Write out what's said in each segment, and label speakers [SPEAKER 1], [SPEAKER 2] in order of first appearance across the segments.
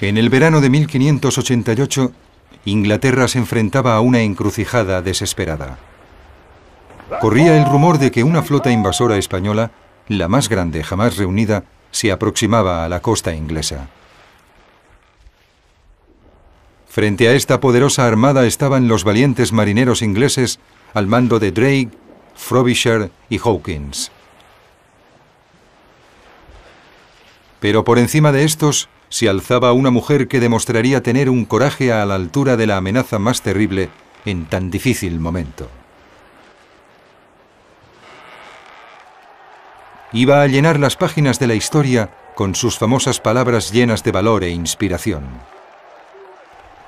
[SPEAKER 1] En el verano de 1588, Inglaterra se enfrentaba a una encrucijada desesperada. Corría el rumor de que una flota invasora española, la más grande jamás reunida, se aproximaba a la costa inglesa. Frente a esta poderosa armada estaban los valientes marineros ingleses al mando de Drake, Frobisher y Hawkins. Pero por encima de estos, se alzaba una mujer que demostraría tener un coraje a la altura de la amenaza más terrible en tan difícil momento. Iba a llenar las páginas de la historia con sus famosas palabras llenas de valor e inspiración.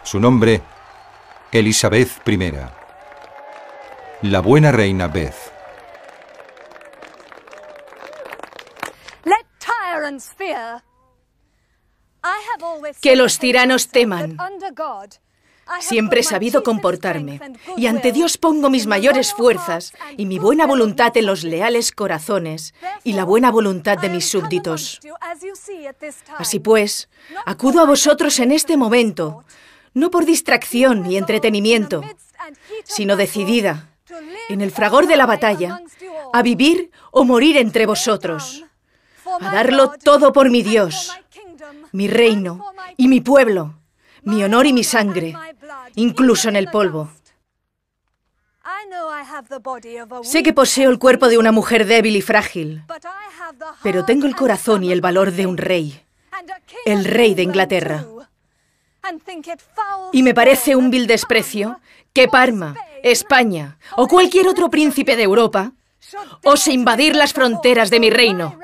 [SPEAKER 1] Su nombre, Elizabeth I, la buena reina Beth.
[SPEAKER 2] Let que los tiranos teman. Siempre he sabido comportarme y ante Dios pongo mis mayores fuerzas y mi buena voluntad en los leales corazones y la buena voluntad de mis súbditos. Así pues, acudo a vosotros en este momento, no por distracción y entretenimiento, sino decidida, en el fragor de la batalla, a vivir o morir entre vosotros, a darlo todo por mi Dios, mi reino y mi pueblo, mi honor y mi sangre, incluso en el polvo. Sé que poseo el cuerpo de una mujer débil y frágil, pero tengo el corazón y el valor de un rey, el rey de Inglaterra. Y me parece un vil desprecio que Parma, España o cualquier otro príncipe de Europa ose invadir las fronteras de mi reino.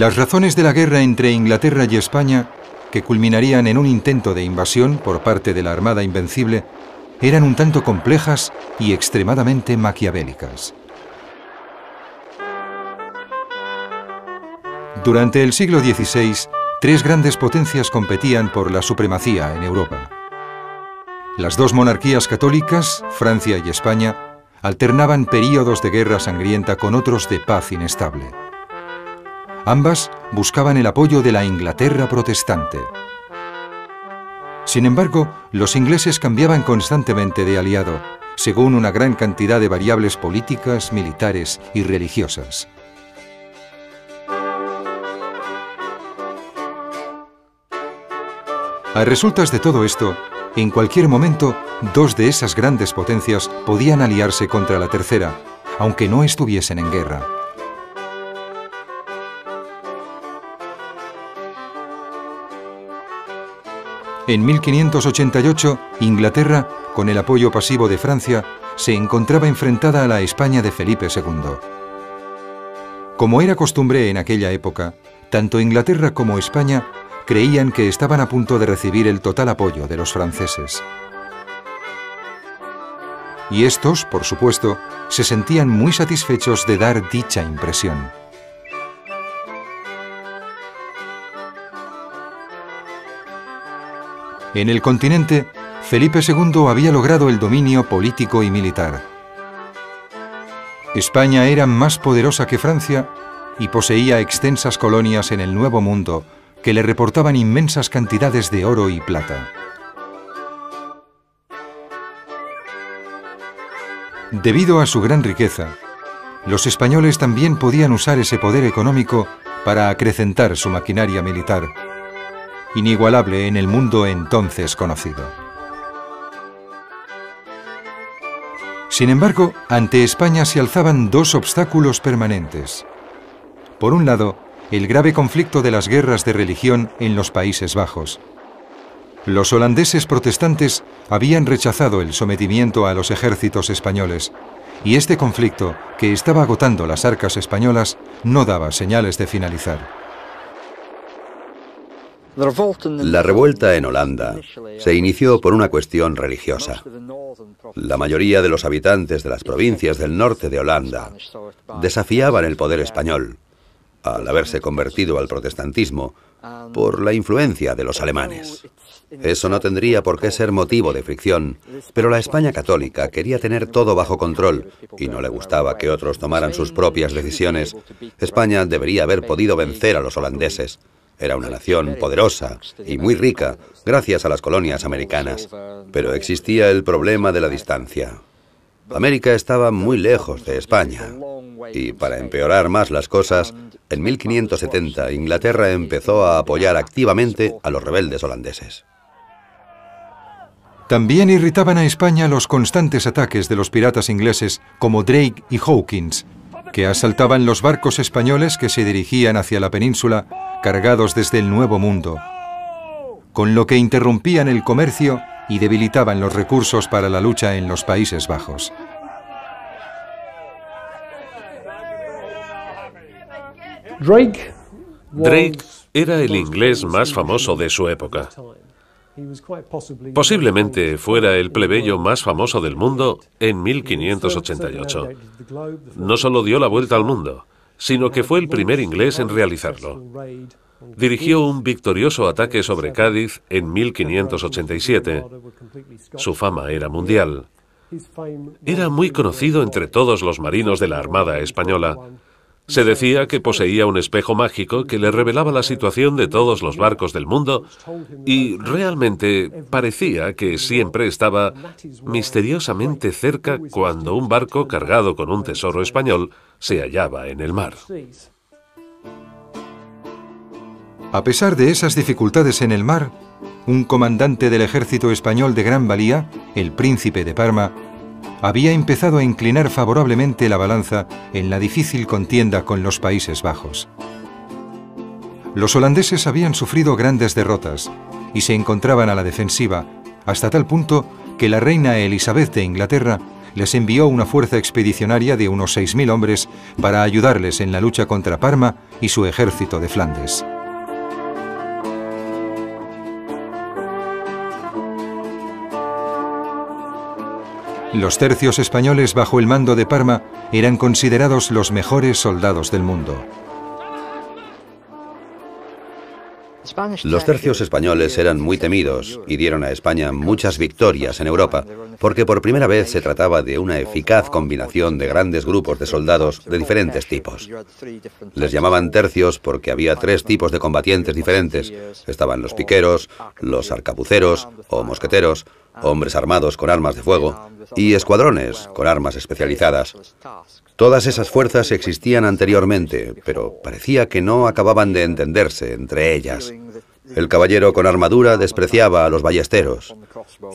[SPEAKER 1] Las razones de la guerra entre Inglaterra y España, que culminarían en un intento de invasión por parte de la Armada Invencible, eran un tanto complejas y extremadamente maquiavélicas. Durante el siglo XVI, tres grandes potencias competían por la supremacía en Europa. Las dos monarquías católicas, Francia y España, alternaban períodos de guerra sangrienta con otros de paz inestable. Ambas buscaban el apoyo de la Inglaterra protestante. Sin embargo, los ingleses cambiaban constantemente de aliado, según una gran cantidad de variables políticas, militares y religiosas. A resultas de todo esto, en cualquier momento, dos de esas grandes potencias podían aliarse contra la tercera, aunque no estuviesen en guerra. En 1588, Inglaterra, con el apoyo pasivo de Francia, se encontraba enfrentada a la España de Felipe II. Como era costumbre en aquella época, tanto Inglaterra como España creían que estaban a punto de recibir el total apoyo de los franceses. Y estos, por supuesto, se sentían muy satisfechos de dar dicha impresión. En el continente, Felipe II había logrado el dominio político y militar. España era más poderosa que Francia y poseía extensas colonias en el Nuevo Mundo que le reportaban inmensas cantidades de oro y plata. Debido a su gran riqueza, los españoles también podían usar ese poder económico para acrecentar su maquinaria militar inigualable en el mundo entonces conocido. Sin embargo, ante España se alzaban dos obstáculos permanentes. Por un lado, el grave conflicto de las guerras de religión en los Países Bajos. Los holandeses protestantes habían rechazado el sometimiento a los ejércitos españoles, y este conflicto, que estaba agotando las arcas españolas, no daba señales de finalizar.
[SPEAKER 3] La revuelta en Holanda se inició por una cuestión religiosa. La mayoría de los habitantes de las provincias del norte de Holanda desafiaban el poder español, al haberse convertido al protestantismo, por la influencia de los alemanes. Eso no tendría por qué ser motivo de fricción, pero la España católica quería tener todo bajo control y no le gustaba que otros tomaran sus propias decisiones. España debería haber podido vencer a los holandeses. Era una nación poderosa y muy rica gracias a las colonias americanas, pero existía el problema de la distancia. América estaba muy lejos de España y para empeorar más las cosas, en 1570 Inglaterra empezó a apoyar activamente a los rebeldes holandeses.
[SPEAKER 1] También irritaban a España los constantes ataques de los piratas ingleses como Drake y Hawkins, que asaltaban los barcos españoles que se dirigían hacia la península cargados desde el Nuevo Mundo, con lo que interrumpían el comercio y debilitaban los recursos para la lucha en los Países Bajos.
[SPEAKER 4] Drake era el inglés más famoso de su época. Posiblemente fuera el plebeyo más famoso del mundo en 1588. No solo dio la vuelta al mundo, sino que fue el primer inglés en realizarlo. Dirigió un victorioso ataque sobre Cádiz en 1587. Su fama era mundial. Era muy conocido entre todos los marinos de la Armada Española se decía que poseía un espejo mágico que le revelaba la situación de todos los barcos del mundo y realmente parecía que siempre estaba misteriosamente cerca cuando un barco cargado con un tesoro español se hallaba en el mar.
[SPEAKER 1] A pesar de esas dificultades en el mar, un comandante del ejército español de gran valía, el príncipe de Parma, había empezado a inclinar favorablemente la balanza en la difícil contienda con los Países Bajos. Los holandeses habían sufrido grandes derrotas y se encontraban a la defensiva, hasta tal punto que la reina Elizabeth de Inglaterra les envió una fuerza expedicionaria de unos 6.000 hombres para ayudarles en la lucha contra Parma y su ejército de Flandes. Los tercios españoles bajo el mando de Parma eran considerados los mejores soldados del mundo.
[SPEAKER 3] Los tercios españoles eran muy temidos y dieron a España muchas victorias en Europa, porque por primera vez se trataba de una eficaz combinación de grandes grupos de soldados de diferentes tipos. Les llamaban tercios porque había tres tipos de combatientes diferentes. Estaban los piqueros, los arcabuceros o mosqueteros, hombres armados con armas de fuego y escuadrones con armas especializadas. Todas esas fuerzas existían anteriormente, pero parecía que no acababan de entenderse entre ellas. El caballero con armadura despreciaba a los ballesteros,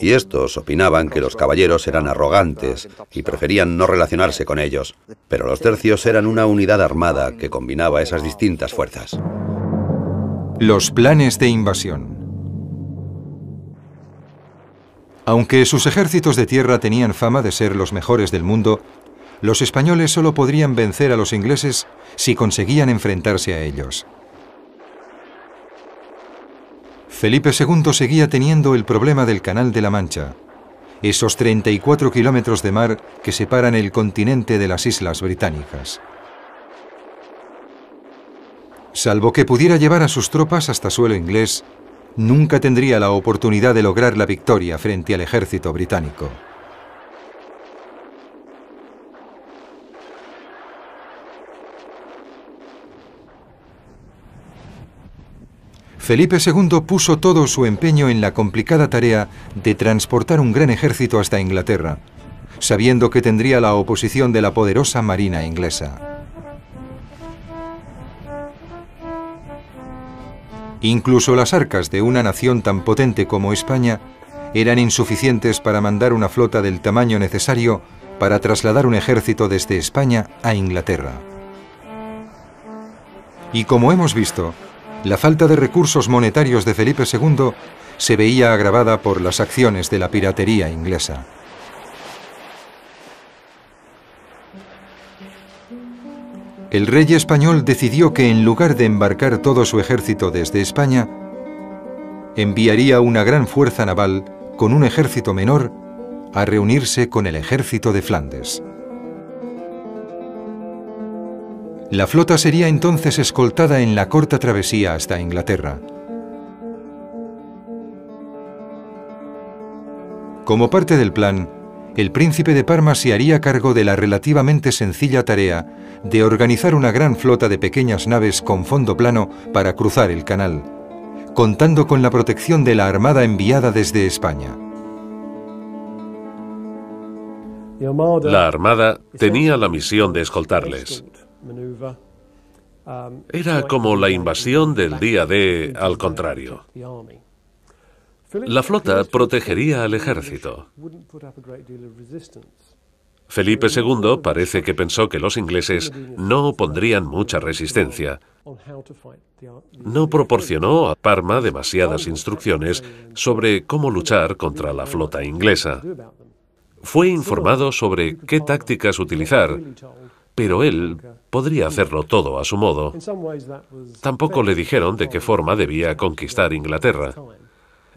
[SPEAKER 3] y estos opinaban que los caballeros eran arrogantes y preferían no relacionarse con ellos, pero los tercios eran una unidad armada que combinaba esas distintas fuerzas.
[SPEAKER 1] Los planes de invasión. Aunque sus ejércitos de tierra tenían fama de ser los mejores del mundo, los españoles solo podrían vencer a los ingleses si conseguían enfrentarse a ellos. Felipe II seguía teniendo el problema del Canal de la Mancha, esos 34 kilómetros de mar que separan el continente de las Islas Británicas. Salvo que pudiera llevar a sus tropas hasta suelo inglés, nunca tendría la oportunidad de lograr la victoria frente al ejército británico. Felipe II puso todo su empeño en la complicada tarea de transportar un gran ejército hasta Inglaterra, sabiendo que tendría la oposición de la poderosa marina inglesa. Incluso las arcas de una nación tan potente como España eran insuficientes para mandar una flota del tamaño necesario para trasladar un ejército desde España a Inglaterra. Y como hemos visto, la falta de recursos monetarios de Felipe II se veía agravada por las acciones de la piratería inglesa. El rey español decidió que en lugar de embarcar todo su ejército desde España, enviaría una gran fuerza naval con un ejército menor a reunirse con el ejército de Flandes. La flota sería entonces escoltada en la corta travesía hasta Inglaterra. Como parte del plan, el príncipe de Parma se haría cargo de la relativamente sencilla tarea de organizar una gran flota de pequeñas naves con fondo plano para cruzar el canal, contando con la protección de la armada enviada desde España.
[SPEAKER 4] La armada tenía la misión de escoltarles. Um, Era como la invasión del día de, al contrario. La flota protegería al ejército. Felipe II parece que pensó que los ingleses no pondrían mucha resistencia. No proporcionó a Parma demasiadas instrucciones sobre cómo luchar contra la flota inglesa. Fue informado sobre qué tácticas utilizar, pero él podría hmm. hacerlo todo a su modo. Tampoco le dijeron de qué forma debía conquistar Inglaterra.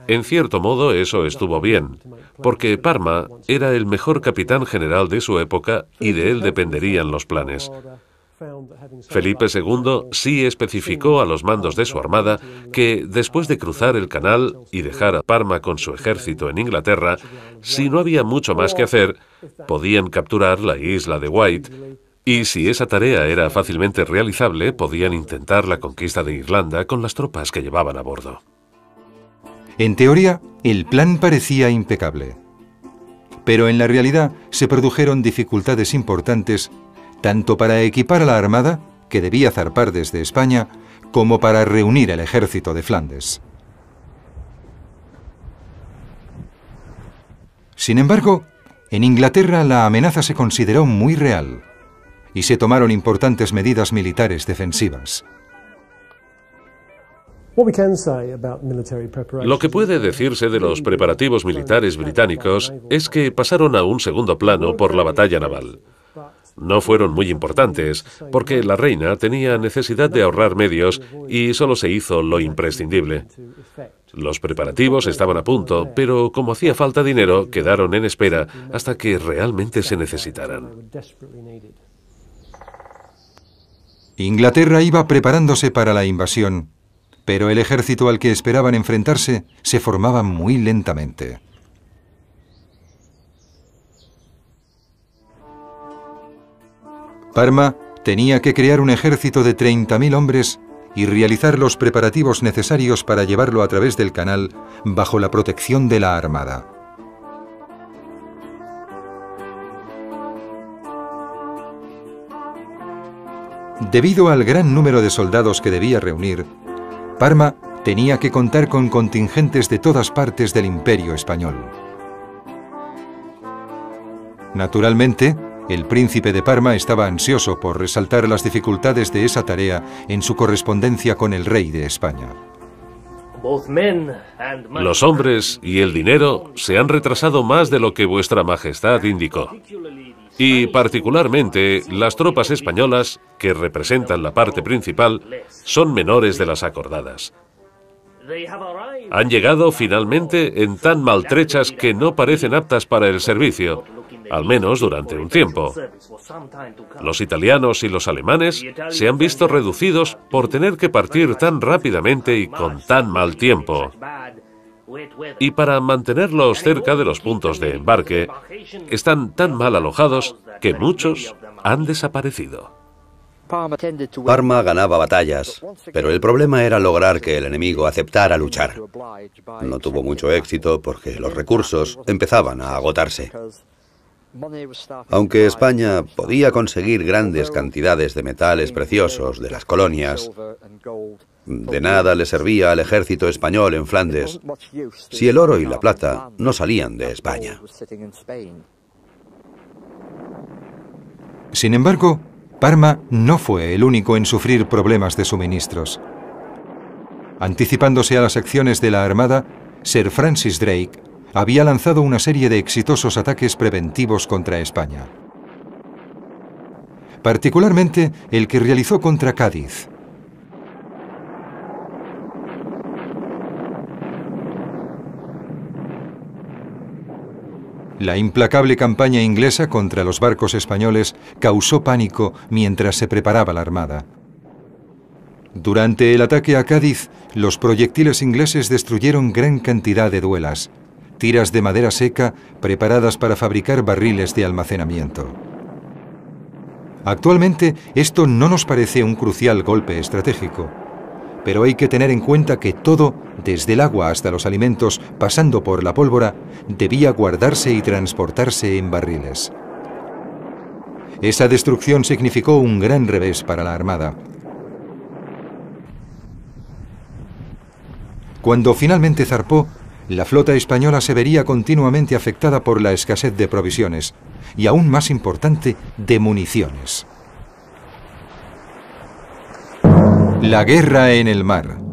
[SPEAKER 4] En cierto modo eso estuvo bien, porque Parma era el mejor capitán general de su época y de él dependerían los planes. Felipe II sí especificó a los mandos de su armada que, después de cruzar el canal y dejar a Parma con su ejército en Inglaterra, si no había mucho más que hacer, podían capturar la isla de White y si esa tarea era fácilmente realizable, podían intentar la conquista de Irlanda con las
[SPEAKER 1] tropas que llevaban a bordo. En teoría, el plan parecía impecable. Pero en la realidad se produjeron dificultades importantes tanto para equipar a la armada, que debía zarpar desde España, como para reunir el ejército de Flandes. Sin embargo, en Inglaterra la amenaza se consideró muy real y se tomaron importantes medidas militares defensivas. Lo que puede
[SPEAKER 4] decirse de los preparativos militares británicos es que pasaron a un segundo plano por la batalla naval. No fueron muy importantes, porque la reina tenía necesidad de ahorrar medios y solo se hizo lo imprescindible. Los preparativos estaban a punto, pero como hacía falta dinero, quedaron en espera hasta que realmente se necesitaran.
[SPEAKER 1] Inglaterra iba preparándose para la invasión, pero el ejército al que esperaban enfrentarse se formaba muy lentamente. Parma tenía que crear un ejército de 30.000 hombres y realizar los preparativos necesarios para llevarlo a través del canal bajo la protección de la Armada. Debido al gran número de soldados que debía reunir, Parma tenía que contar con contingentes de todas partes del imperio español. Naturalmente, el príncipe de Parma estaba ansioso por resaltar las dificultades de esa tarea en su correspondencia con el rey de España.
[SPEAKER 4] Los hombres y el dinero se han retrasado más de lo que vuestra majestad indicó y particularmente las tropas españolas, que representan la parte principal, son menores de las acordadas. Han llegado finalmente en tan maltrechas que no parecen aptas para el servicio, al menos durante un tiempo. Los italianos y los alemanes se han visto reducidos por tener que partir tan rápidamente y con tan mal tiempo y para mantenerlos cerca de los puntos de embarque, están tan mal alojados que muchos han desaparecido. Parma ganaba batallas, pero el problema era lograr
[SPEAKER 3] que el enemigo aceptara luchar. No tuvo mucho éxito porque los recursos empezaban a agotarse. Aunque España podía conseguir grandes cantidades de metales preciosos de las colonias, de nada le servía al ejército español en Flandes si el oro y la plata no salían de
[SPEAKER 1] España. Sin embargo, Parma no fue el único en sufrir problemas de suministros. Anticipándose a las acciones de la Armada, Sir Francis Drake había lanzado una serie de exitosos ataques preventivos contra España. Particularmente el que realizó contra Cádiz, La implacable campaña inglesa contra los barcos españoles causó pánico mientras se preparaba la armada. Durante el ataque a Cádiz, los proyectiles ingleses destruyeron gran cantidad de duelas, tiras de madera seca preparadas para fabricar barriles de almacenamiento. Actualmente esto no nos parece un crucial golpe estratégico, pero hay que tener en cuenta que todo desde el agua hasta los alimentos, pasando por la pólvora, debía guardarse y transportarse en barriles. Esa destrucción significó un gran revés para la Armada. Cuando finalmente zarpó, la flota española se vería continuamente afectada por la escasez de provisiones y, aún más importante, de municiones. La guerra en el mar.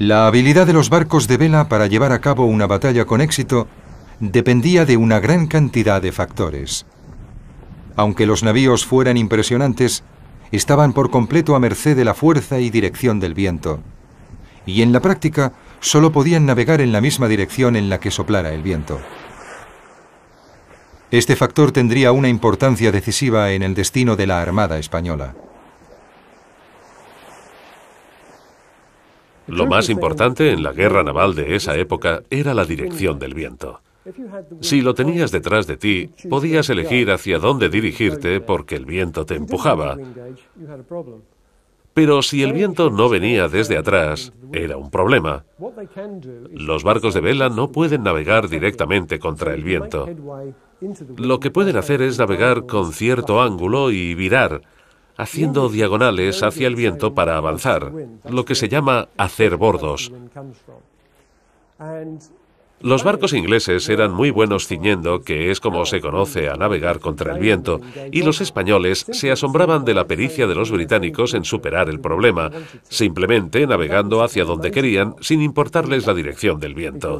[SPEAKER 1] La habilidad de los barcos de vela para llevar a cabo una batalla con éxito dependía de una gran cantidad de factores. Aunque los navíos fueran impresionantes, estaban por completo a merced de la fuerza y dirección del viento, y en la práctica solo podían navegar en la misma dirección en la que soplara el viento. Este factor tendría una importancia decisiva en el destino de la Armada Española.
[SPEAKER 4] Lo más importante en la guerra naval de esa época era la dirección del viento. Si lo tenías detrás de ti, podías elegir hacia dónde dirigirte porque el viento te empujaba. Pero si el viento no venía desde atrás, era un problema. Los barcos de vela no pueden navegar directamente contra el viento. Lo que pueden hacer es navegar con cierto ángulo y virar, haciendo diagonales hacia el viento para avanzar, lo que se llama hacer bordos. Los barcos ingleses eran muy buenos ciñendo, que es como se conoce a navegar contra el viento, y los españoles se asombraban de la pericia de los británicos en superar el problema, simplemente navegando hacia donde querían sin importarles la dirección del viento.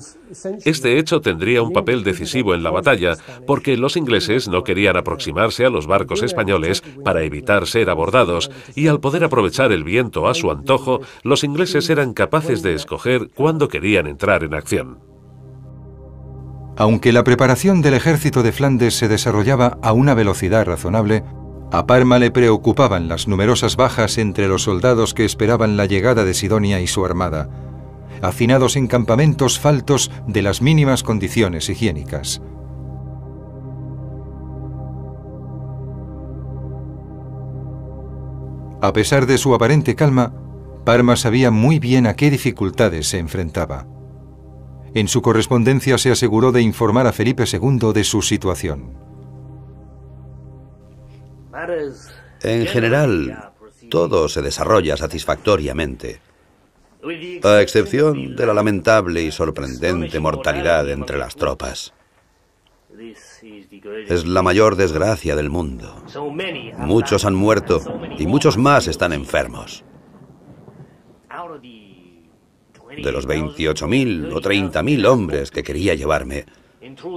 [SPEAKER 4] Este hecho tendría un papel decisivo en la batalla, porque los ingleses no querían aproximarse a los barcos españoles para evitar ser abordados, y al poder aprovechar el viento a su antojo, los ingleses eran capaces de escoger cuándo querían entrar en acción.
[SPEAKER 1] Aunque la preparación del ejército de Flandes se desarrollaba a una velocidad razonable, a Parma le preocupaban las numerosas bajas entre los soldados que esperaban la llegada de Sidonia y su armada, hacinados en campamentos faltos de las mínimas condiciones higiénicas. A pesar de su aparente calma, Parma sabía muy bien a qué dificultades se enfrentaba. En su correspondencia se aseguró de informar a Felipe II de su situación. En
[SPEAKER 3] general, todo se desarrolla satisfactoriamente, a excepción de la lamentable y sorprendente mortalidad entre las tropas. Es la mayor desgracia del mundo. Muchos han muerto y muchos más están enfermos de los 28.000 o 30.000 hombres que quería llevarme,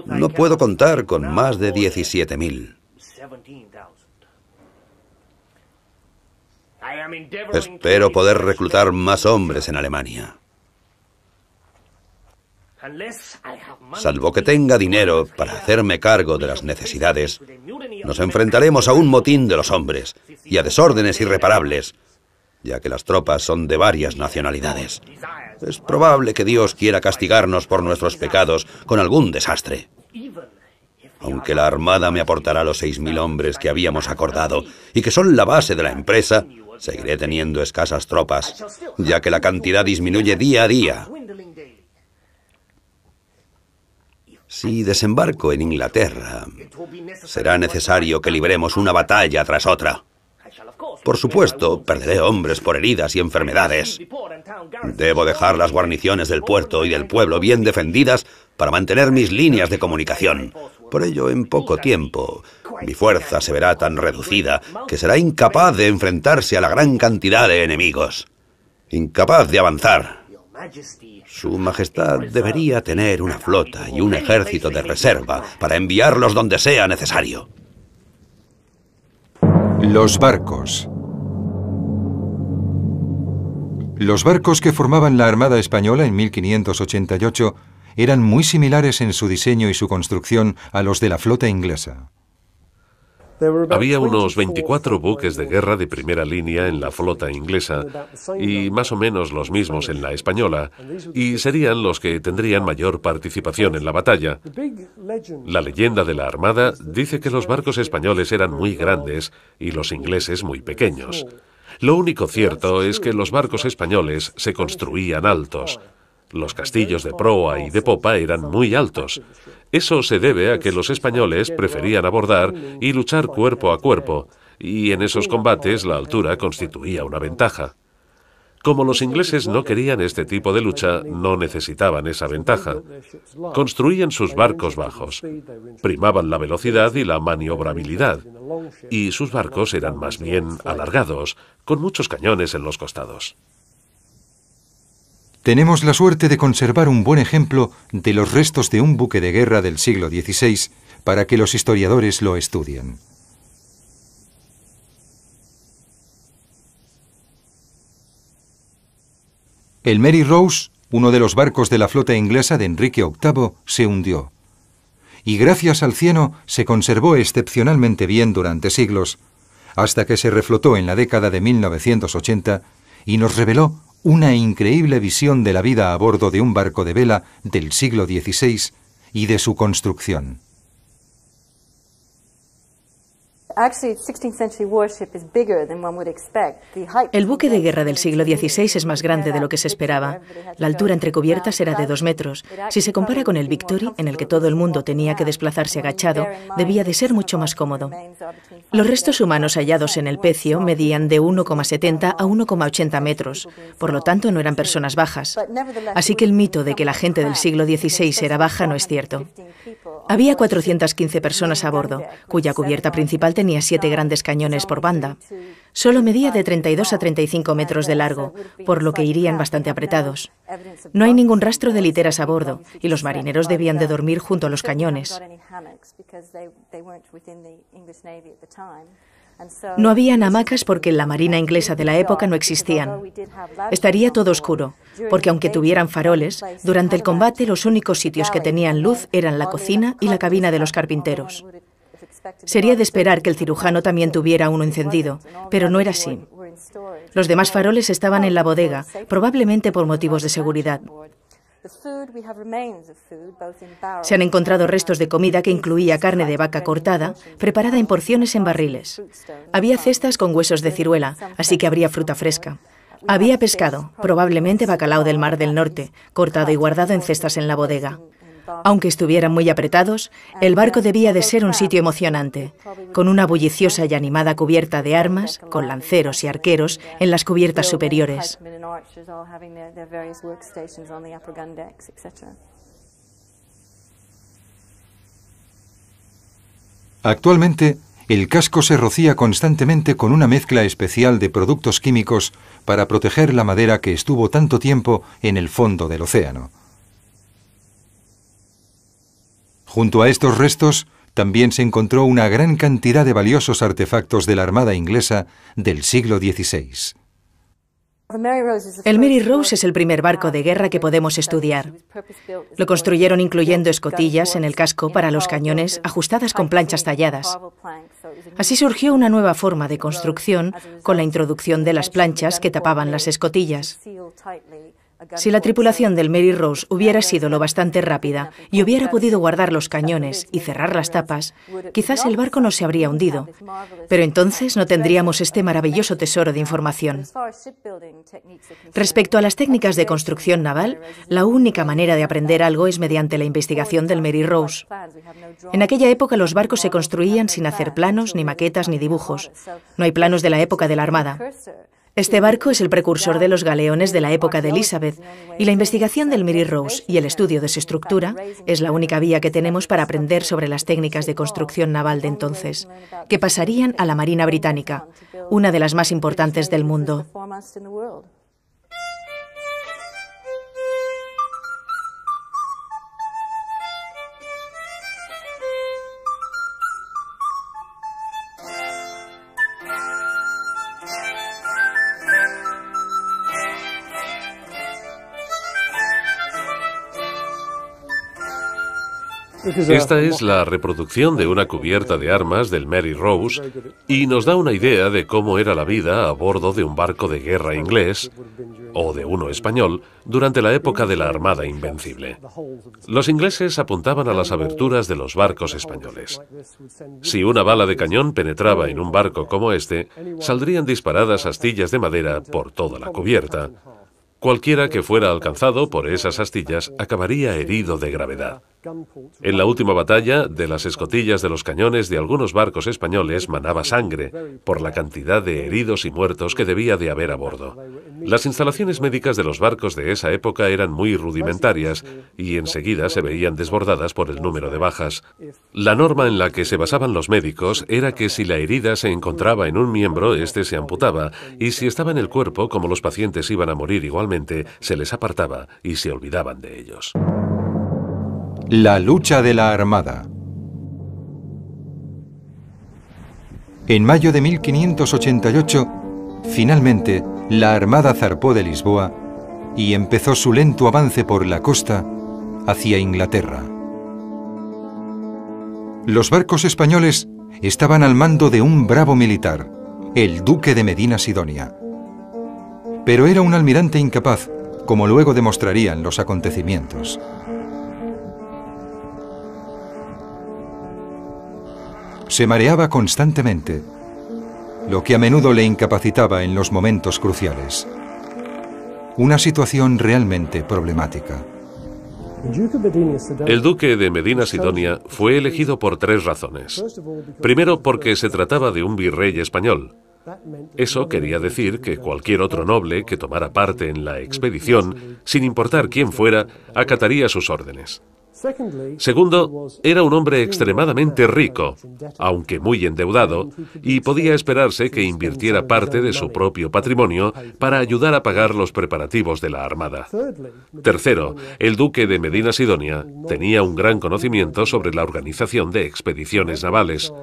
[SPEAKER 3] no puedo contar con más de 17.000. Espero poder reclutar más hombres en Alemania. Salvo que tenga dinero para hacerme cargo de las necesidades, nos enfrentaremos a un motín de los hombres y a desórdenes irreparables, ya que las tropas son de varias nacionalidades. Es probable que Dios quiera castigarnos por nuestros pecados con algún desastre. Aunque la Armada me aportará los 6.000 hombres que habíamos acordado y que son la base de la empresa, seguiré teniendo escasas tropas, ya que la cantidad disminuye día a día. Si desembarco en Inglaterra, será necesario que libremos una batalla tras otra. Por supuesto, perderé hombres por heridas y enfermedades. Debo dejar las guarniciones del puerto y del pueblo bien defendidas para mantener mis líneas de comunicación. Por ello, en poco tiempo, mi fuerza se verá tan reducida que será incapaz de enfrentarse a la gran cantidad de enemigos. Incapaz de avanzar. Su Majestad debería tener una flota y un ejército de reserva para enviarlos
[SPEAKER 1] donde sea necesario. Los barcos. Los barcos que formaban la Armada Española en 1588 eran muy similares en su diseño y su construcción a los de la flota inglesa.
[SPEAKER 4] Había unos 24 buques de guerra de primera línea en la flota inglesa y más o menos los mismos en la española, y serían los que tendrían mayor participación en la batalla. La leyenda de la Armada dice que los barcos españoles eran muy grandes y los ingleses muy pequeños. Lo único cierto es que los barcos españoles se construían altos, los castillos de proa y de popa eran muy altos. Eso se debe a que los españoles preferían abordar y luchar cuerpo a cuerpo, y en esos combates la altura constituía una ventaja. Como los ingleses no querían este tipo de lucha, no necesitaban esa ventaja. Construían sus barcos bajos, primaban la velocidad y la maniobrabilidad, y sus barcos eran más bien alargados, con muchos cañones en los costados
[SPEAKER 1] tenemos la suerte de conservar un buen ejemplo de los restos de un buque de guerra del siglo XVI para que los historiadores lo estudien. El Mary Rose, uno de los barcos de la flota inglesa de Enrique VIII, se hundió. Y gracias al cieno se conservó excepcionalmente bien durante siglos, hasta que se reflotó en la década de 1980 y nos reveló una increíble visión de la vida a bordo de un barco de vela del siglo XVI y de su construcción.
[SPEAKER 2] El buque de guerra del siglo XVI es más grande de lo que se esperaba. La altura entre cubiertas era de dos metros. Si se compara con el Victory, en el que todo el mundo tenía que desplazarse agachado, debía de ser mucho más cómodo. Los restos humanos hallados en el pecio medían de 1,70 a 1,80 metros. Por lo tanto, no eran personas bajas. Así que el mito de que la gente del siglo XVI era baja no es cierto. Había 415 personas a bordo, cuya cubierta principal tenía tenía siete grandes cañones por banda. Solo medía de 32 a 35 metros de largo, por lo que irían bastante apretados. No hay ningún rastro de literas a bordo y los marineros debían de dormir junto a los cañones. No había hamacas porque en la Marina inglesa de la época no existían. Estaría todo oscuro, porque aunque tuvieran faroles, durante el combate los únicos sitios que tenían luz eran la cocina y la cabina de los carpinteros. Sería de esperar que el cirujano también tuviera uno encendido, pero no era así. Los demás faroles estaban en la bodega, probablemente por motivos de seguridad. Se han encontrado restos de comida que incluía carne de vaca cortada, preparada en porciones en barriles. Había cestas con huesos de ciruela, así que habría fruta fresca. Había pescado, probablemente bacalao del Mar del Norte, cortado y guardado en cestas en la bodega. Aunque estuvieran muy apretados, el barco debía de ser un sitio emocionante, con una bulliciosa y animada cubierta de armas, con lanceros y arqueros en las cubiertas superiores.
[SPEAKER 1] Actualmente, el casco se rocía constantemente con una mezcla especial de productos químicos para proteger la madera que estuvo tanto tiempo en el fondo del océano. Junto a estos restos también se encontró una gran cantidad de valiosos artefactos de la Armada inglesa del siglo XVI.
[SPEAKER 2] El Mary Rose es el primer barco de guerra que podemos estudiar. Lo construyeron incluyendo escotillas en el casco para los cañones ajustadas con planchas talladas. Así surgió una nueva forma de construcción con la introducción de las planchas que tapaban las escotillas. Si la tripulación del Mary Rose hubiera sido lo bastante rápida y hubiera podido guardar los cañones y cerrar las tapas, quizás el barco no se habría hundido. Pero entonces no tendríamos este maravilloso tesoro de información. Respecto a las técnicas de construcción naval, la única manera de aprender algo es mediante la investigación del Mary Rose. En aquella época los barcos se construían sin hacer planos, ni maquetas, ni dibujos. No hay planos de la época de la Armada. Este barco es el precursor de los galeones de la época de Elizabeth y la investigación del Miri Rose y el estudio de su estructura es la única vía que tenemos para aprender sobre las técnicas de construcción naval de entonces, que pasarían a la Marina Británica, una de las más importantes del mundo.
[SPEAKER 4] Esta es la reproducción de una cubierta de armas del Mary Rose y nos da una idea de cómo era la vida a bordo de un barco de guerra inglés o de uno español durante la época de la Armada Invencible. Los ingleses apuntaban a las aberturas de los barcos españoles. Si una bala de cañón penetraba en un barco como este, saldrían disparadas astillas de madera por toda la cubierta. Cualquiera que fuera alcanzado por esas astillas acabaría herido de gravedad. En la última batalla, de las escotillas de los cañones de algunos barcos españoles manaba sangre por la cantidad de heridos y muertos que debía de haber a bordo. Las instalaciones médicas de los barcos de esa época eran muy rudimentarias y enseguida se veían desbordadas por el número de bajas. La norma en la que se basaban los médicos era que si la herida se encontraba en un miembro, éste se amputaba, y si estaba en el cuerpo, como los pacientes iban a morir igualmente, se les apartaba
[SPEAKER 1] y se olvidaban de ellos. La lucha de la Armada. En mayo de 1588, finalmente, la Armada zarpó de Lisboa y empezó su lento avance por la costa hacia Inglaterra. Los barcos españoles estaban al mando de un bravo militar, el duque de Medina Sidonia. Pero era un almirante incapaz, como luego demostrarían los acontecimientos. Se mareaba constantemente, lo que a menudo le incapacitaba en los momentos cruciales. Una situación realmente problemática.
[SPEAKER 4] El duque de Medina Sidonia fue elegido por tres razones. Primero, porque se trataba de un virrey español. Eso quería decir que cualquier otro noble que tomara parte en la expedición, sin importar quién fuera, acataría sus órdenes. Segundo, era un hombre extremadamente rico, aunque muy endeudado, y podía esperarse que invirtiera parte de su propio patrimonio para ayudar a pagar los preparativos de la Armada. Tercero, el duque de Medina Sidonia tenía un gran conocimiento sobre la organización de expediciones navales.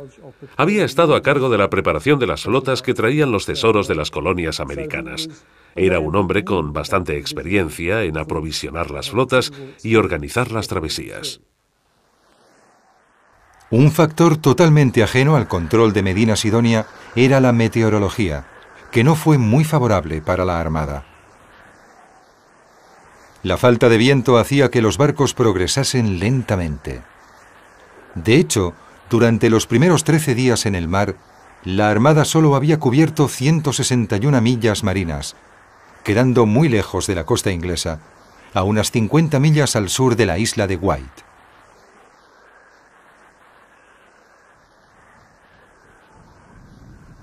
[SPEAKER 4] Había estado a cargo de la preparación de las flotas que traían los tesoros de las colonias americanas. Era un hombre con bastante experiencia en aprovisionar las flotas y organizar las travesías.
[SPEAKER 1] Un factor totalmente ajeno al control de Medina Sidonia era la meteorología, que no fue muy favorable para la Armada. La falta de viento hacía que los barcos progresasen lentamente. De hecho, durante los primeros 13 días en el mar, la Armada solo había cubierto 161 millas marinas, quedando muy lejos de la costa inglesa, a unas 50 millas al sur de la isla de White.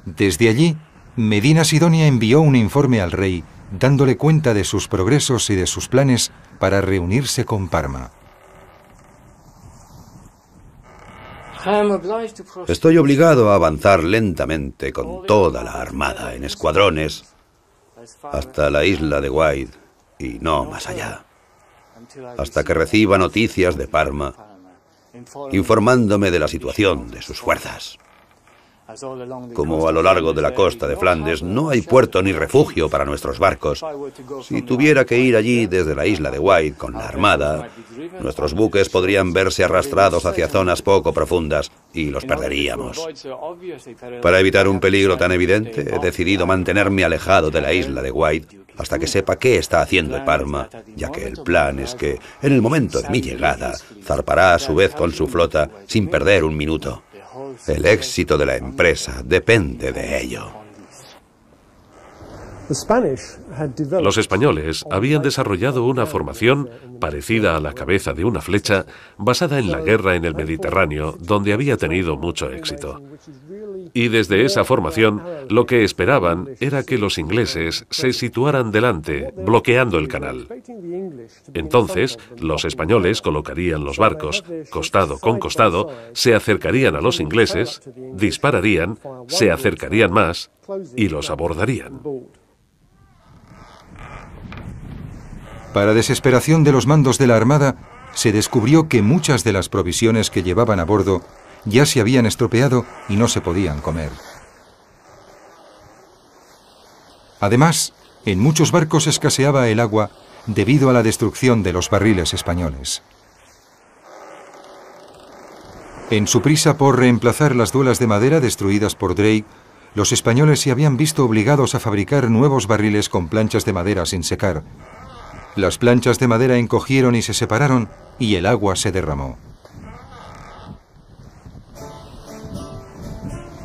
[SPEAKER 1] Desde allí, Medina Sidonia envió un informe al rey dándole cuenta de sus progresos y de sus planes para reunirse con Parma.
[SPEAKER 3] Estoy obligado a avanzar lentamente con toda la armada en escuadrones hasta la isla de White y no más allá, hasta que reciba noticias de Parma informándome de la situación de sus fuerzas. Como a lo largo de la costa de Flandes no hay puerto ni refugio para nuestros barcos. Si tuviera que ir allí desde la isla de White con la armada, nuestros buques podrían verse arrastrados hacia zonas poco profundas y los perderíamos. Para evitar un peligro tan evidente, he decidido mantenerme alejado de la isla de White hasta que sepa qué está haciendo Parma, ya que el plan es que, en el momento de mi llegada, zarpará a su vez con su flota sin perder
[SPEAKER 4] un minuto. El éxito de la empresa depende de ello. Los españoles habían desarrollado una formación parecida a la cabeza de una flecha basada en la guerra en el Mediterráneo, donde había tenido mucho éxito. Y desde esa formación lo que esperaban era que los ingleses se situaran delante, bloqueando el canal. Entonces, los españoles colocarían los barcos, costado con costado, se acercarían a los ingleses, dispararían, se acercarían más y los abordarían.
[SPEAKER 1] Para desesperación de los mandos de la Armada, se descubrió que muchas de las provisiones que llevaban a bordo ya se habían estropeado y no se podían comer. Además, en muchos barcos escaseaba el agua debido a la destrucción de los barriles españoles. En su prisa por reemplazar las duelas de madera destruidas por Drake, los españoles se habían visto obligados a fabricar nuevos barriles con planchas de madera sin secar, las planchas de madera encogieron y se separaron y el agua se derramó.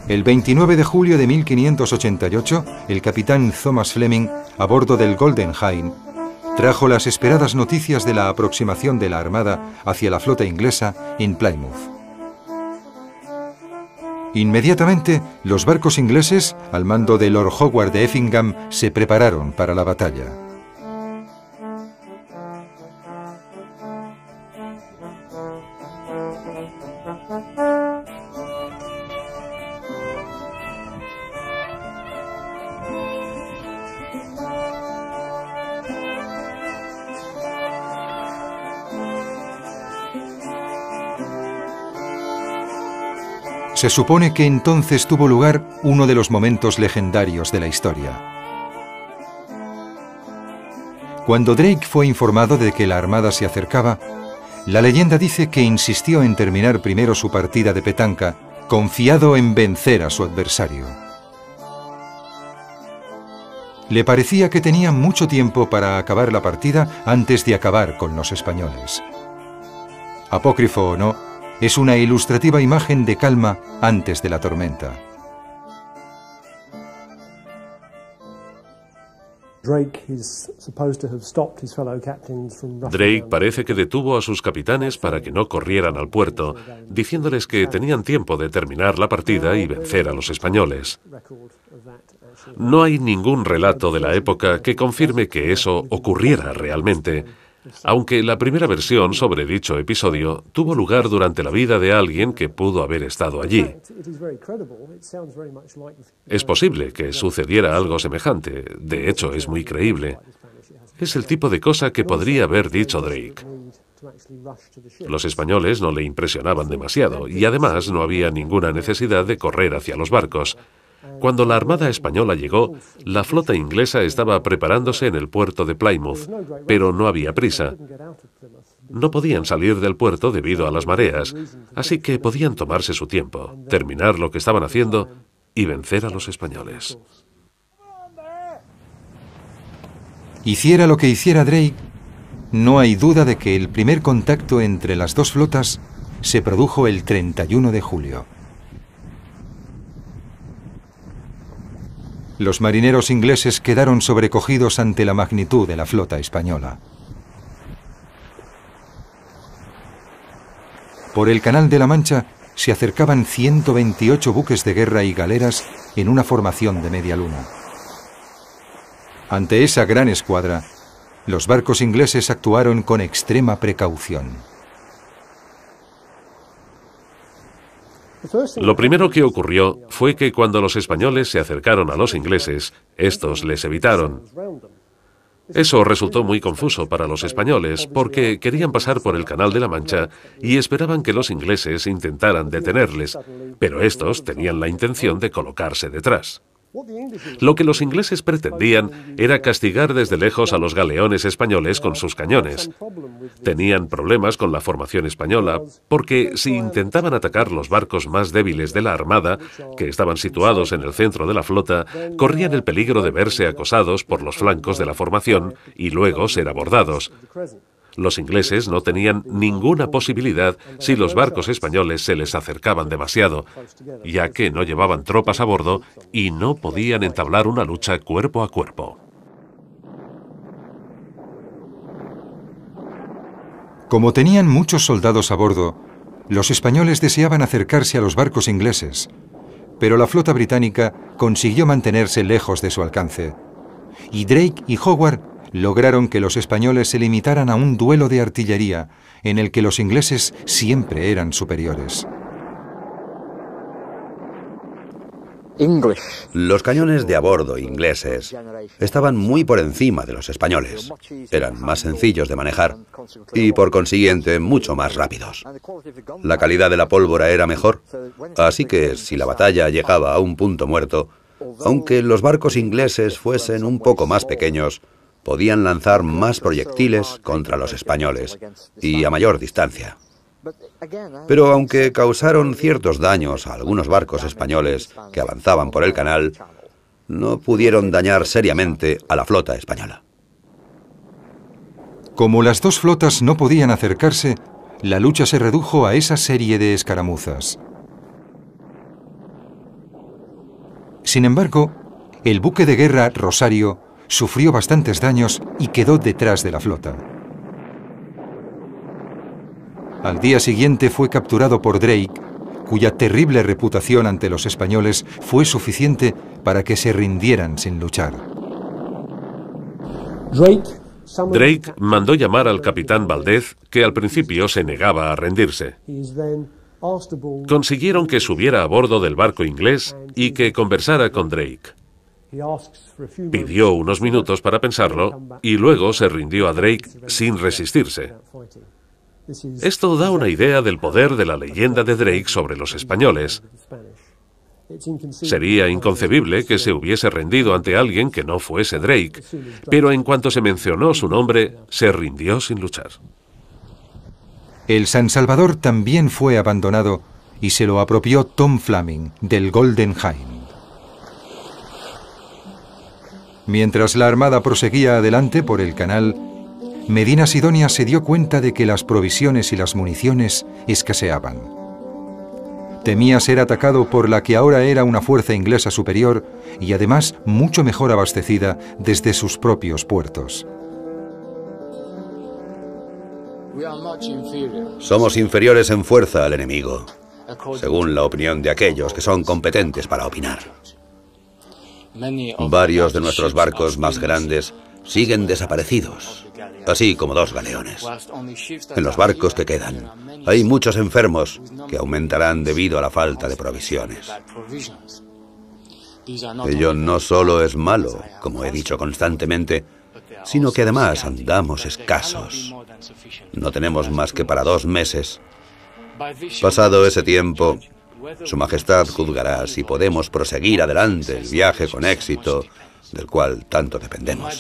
[SPEAKER 1] El 29 de julio de 1588, el capitán Thomas Fleming, a bordo del Golden Hind, trajo las esperadas noticias de la aproximación de la Armada hacia la flota inglesa en Plymouth. Inmediatamente, los barcos ingleses, al mando de Lord Howard de Effingham, se prepararon para la batalla. Se supone que entonces tuvo lugar uno de los momentos legendarios de la historia. Cuando Drake fue informado de que la armada se acercaba, la leyenda dice que insistió en terminar primero su partida de petanca, confiado en vencer a su adversario. Le parecía que tenía mucho tiempo para acabar la partida antes de acabar con los españoles. Apócrifo o no, es una ilustrativa imagen de calma antes de la tormenta.
[SPEAKER 4] Drake parece que detuvo a sus capitanes para que no corrieran al puerto, diciéndoles que tenían tiempo de terminar la partida y vencer a los españoles. No hay ningún relato de la época que confirme que eso ocurriera realmente, aunque la primera versión sobre dicho episodio tuvo lugar durante la vida de alguien que pudo haber estado allí. Es posible que sucediera algo semejante, de hecho es muy creíble. Es el tipo de cosa que podría haber dicho Drake. Los españoles no le impresionaban demasiado y además no había ninguna necesidad de correr hacia los barcos. Cuando la Armada Española llegó, la flota inglesa estaba preparándose en el puerto de Plymouth, pero no había prisa. No podían salir del puerto debido a las mareas, así que podían tomarse su tiempo, terminar lo que estaban haciendo y vencer a los españoles.
[SPEAKER 1] Hiciera lo que hiciera Drake, no hay duda de que el primer contacto entre las dos flotas se produjo el 31 de julio. los marineros ingleses quedaron sobrecogidos ante la magnitud de la flota española. Por el Canal de la Mancha se acercaban 128 buques de guerra y galeras en una formación de media luna. Ante esa gran escuadra, los barcos ingleses actuaron con extrema precaución.
[SPEAKER 4] Lo primero que ocurrió fue que cuando los españoles se acercaron a los ingleses, estos les evitaron. Eso resultó muy confuso para los españoles porque querían pasar por el Canal de la Mancha y esperaban que los ingleses intentaran detenerles, pero estos tenían la intención de colocarse detrás. Lo que los ingleses pretendían era castigar desde lejos a los galeones españoles con sus cañones. Tenían problemas con la formación española porque si intentaban atacar los barcos más débiles de la Armada, que estaban situados en el centro de la flota, corrían el peligro de verse acosados por los flancos de la formación y luego ser abordados. Los ingleses no tenían ninguna posibilidad si los barcos españoles se les acercaban demasiado, ya que no llevaban tropas a bordo y no podían entablar una
[SPEAKER 1] lucha cuerpo a cuerpo. Como tenían muchos soldados a bordo, los españoles deseaban acercarse a los barcos ingleses, pero la flota británica consiguió mantenerse lejos de su alcance. Y Drake y Howard lograron que los españoles se limitaran a un duelo de artillería en el que los ingleses siempre eran superiores.
[SPEAKER 3] Los cañones de a bordo ingleses estaban muy por encima de los españoles. Eran más sencillos de manejar y por consiguiente mucho más rápidos. La calidad de la pólvora era mejor, así que si la batalla llegaba a un punto muerto, aunque los barcos ingleses fuesen un poco más pequeños, podían lanzar más proyectiles contra los españoles y a mayor distancia. Pero aunque causaron ciertos daños a algunos barcos españoles que avanzaban por el canal, no pudieron dañar seriamente a la flota española.
[SPEAKER 1] Como las dos flotas no podían acercarse, la lucha se redujo a esa serie de escaramuzas. Sin embargo, el buque de guerra Rosario sufrió bastantes daños y quedó detrás de la flota. Al día siguiente fue capturado por Drake, cuya terrible reputación ante los españoles fue suficiente para que se rindieran sin luchar.
[SPEAKER 4] Drake mandó llamar al capitán Valdez, que al principio se negaba a rendirse. Consiguieron que subiera a bordo del barco inglés y que conversara con Drake. Pidió unos minutos para pensarlo y luego se rindió a Drake sin resistirse. Esto da una idea del poder de la leyenda de Drake sobre los españoles. Sería inconcebible que se hubiese rendido ante alguien que no fuese Drake, pero en cuanto se mencionó su nombre, se rindió sin
[SPEAKER 1] luchar. El San Salvador también fue abandonado y se lo apropió Tom Fleming del Golden Hind. Mientras la armada proseguía adelante por el canal, Medina Sidonia se dio cuenta de que las provisiones y las municiones escaseaban. Temía ser atacado por la que ahora era una fuerza inglesa superior y además mucho mejor abastecida desde sus propios puertos. Somos inferiores en fuerza al enemigo,
[SPEAKER 3] según la opinión de aquellos que son competentes para opinar. Varios de nuestros barcos más grandes siguen desaparecidos, así como dos galeones. En los barcos que quedan hay muchos enfermos que aumentarán debido a la falta de provisiones. Ello no solo es malo, como he dicho constantemente, sino que además andamos escasos. No tenemos más que para dos meses. Pasado ese tiempo, su Majestad juzgará si podemos proseguir adelante el viaje con éxito del cual tanto dependemos.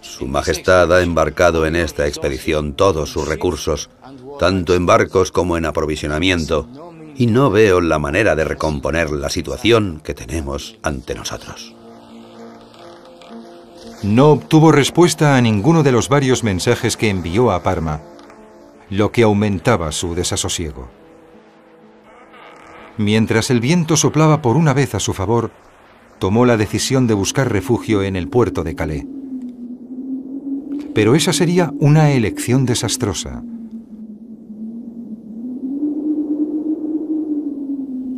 [SPEAKER 3] Su Majestad ha embarcado en esta expedición todos sus recursos, tanto en barcos como en aprovisionamiento, y no veo la manera de recomponer la situación que tenemos ante nosotros.
[SPEAKER 1] No obtuvo respuesta a ninguno de los varios mensajes que envió a Parma, lo que aumentaba su desasosiego. Mientras el viento soplaba por una vez a su favor, tomó la decisión de buscar refugio en el puerto de Calais. Pero esa sería una elección desastrosa.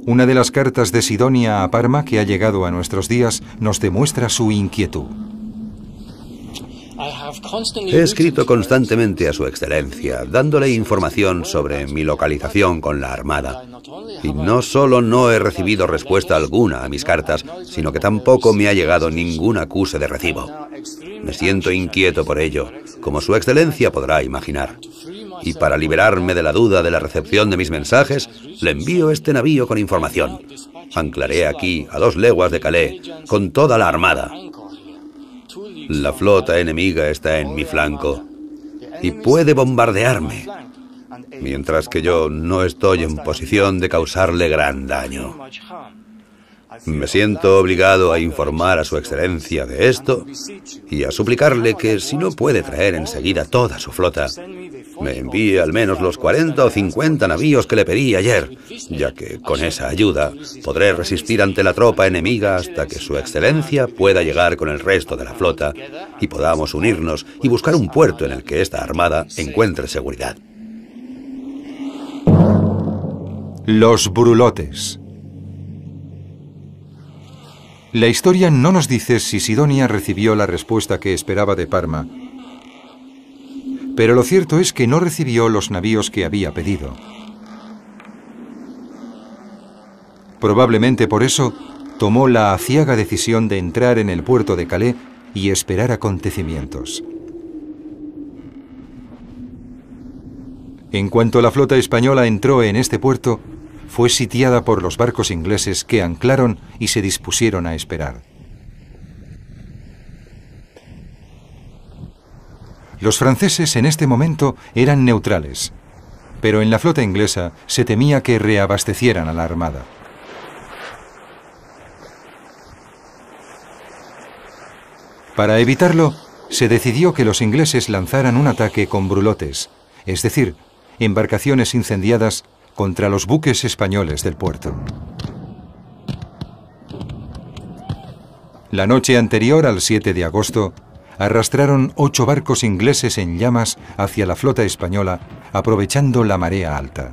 [SPEAKER 1] Una de las cartas de Sidonia a Parma que ha llegado a nuestros días nos demuestra su inquietud. He escrito constantemente
[SPEAKER 3] a Su Excelencia, dándole información sobre mi localización con la Armada. Y no solo no he recibido respuesta alguna a mis cartas, sino que tampoco me ha llegado ningún acuse de recibo. Me siento inquieto por ello, como Su Excelencia podrá imaginar. Y para liberarme de la duda de la recepción de mis mensajes, le envío este navío con información. Anclaré aquí, a dos leguas de Calais, con toda la Armada, la flota enemiga está en mi flanco y puede bombardearme, mientras que yo no estoy en posición de causarle gran daño. Me siento obligado a informar a Su Excelencia de esto y a suplicarle que si no puede traer enseguida toda su flota, me envíe al menos los 40 o 50 navíos que le pedí ayer, ya que con esa ayuda podré resistir ante la tropa enemiga hasta que Su Excelencia pueda llegar con el resto de la flota y podamos unirnos y buscar un puerto en el que esta armada
[SPEAKER 1] encuentre seguridad. Los brulotes. La historia no nos dice si Sidonia recibió la respuesta que esperaba de Parma pero lo cierto es que no recibió los navíos que había pedido. Probablemente por eso tomó la aciaga decisión de entrar en el puerto de Calais y esperar acontecimientos. En cuanto la flota española entró en este puerto, fue sitiada por los barcos ingleses que anclaron y se dispusieron a esperar. Los franceses en este momento eran neutrales, pero en la flota inglesa se temía que reabastecieran a la armada. Para evitarlo, se decidió que los ingleses lanzaran un ataque con brulotes, es decir, embarcaciones incendiadas contra los buques españoles del puerto. La noche anterior al 7 de agosto, arrastraron ocho barcos ingleses en llamas hacia la flota española, aprovechando la marea alta.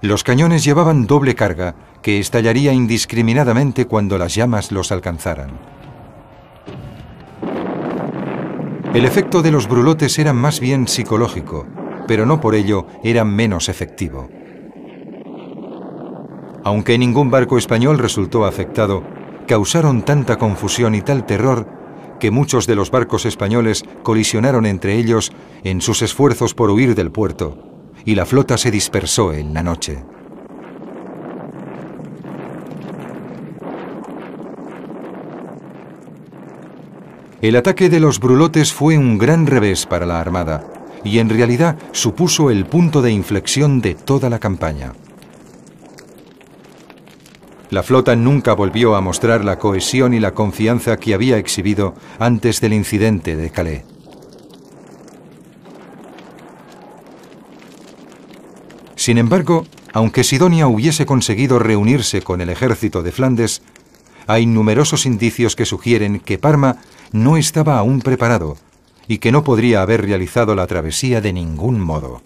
[SPEAKER 1] Los cañones llevaban doble carga que estallaría indiscriminadamente cuando las llamas los alcanzaran. El efecto de los brulotes era más bien psicológico, pero no por ello era menos efectivo. Aunque ningún barco español resultó afectado, causaron tanta confusión y tal terror que muchos de los barcos españoles colisionaron entre ellos en sus esfuerzos por huir del puerto, y la flota se dispersó en la noche. El ataque de los brulotes fue un gran revés para la Armada, y en realidad supuso el punto de inflexión de toda la campaña. La flota nunca volvió a mostrar la cohesión y la confianza que había exhibido antes del incidente de Calais. Sin embargo, aunque Sidonia hubiese conseguido reunirse con el ejército de Flandes, hay numerosos indicios que sugieren que Parma no estaba aún preparado y que no podría haber realizado la travesía de ningún modo.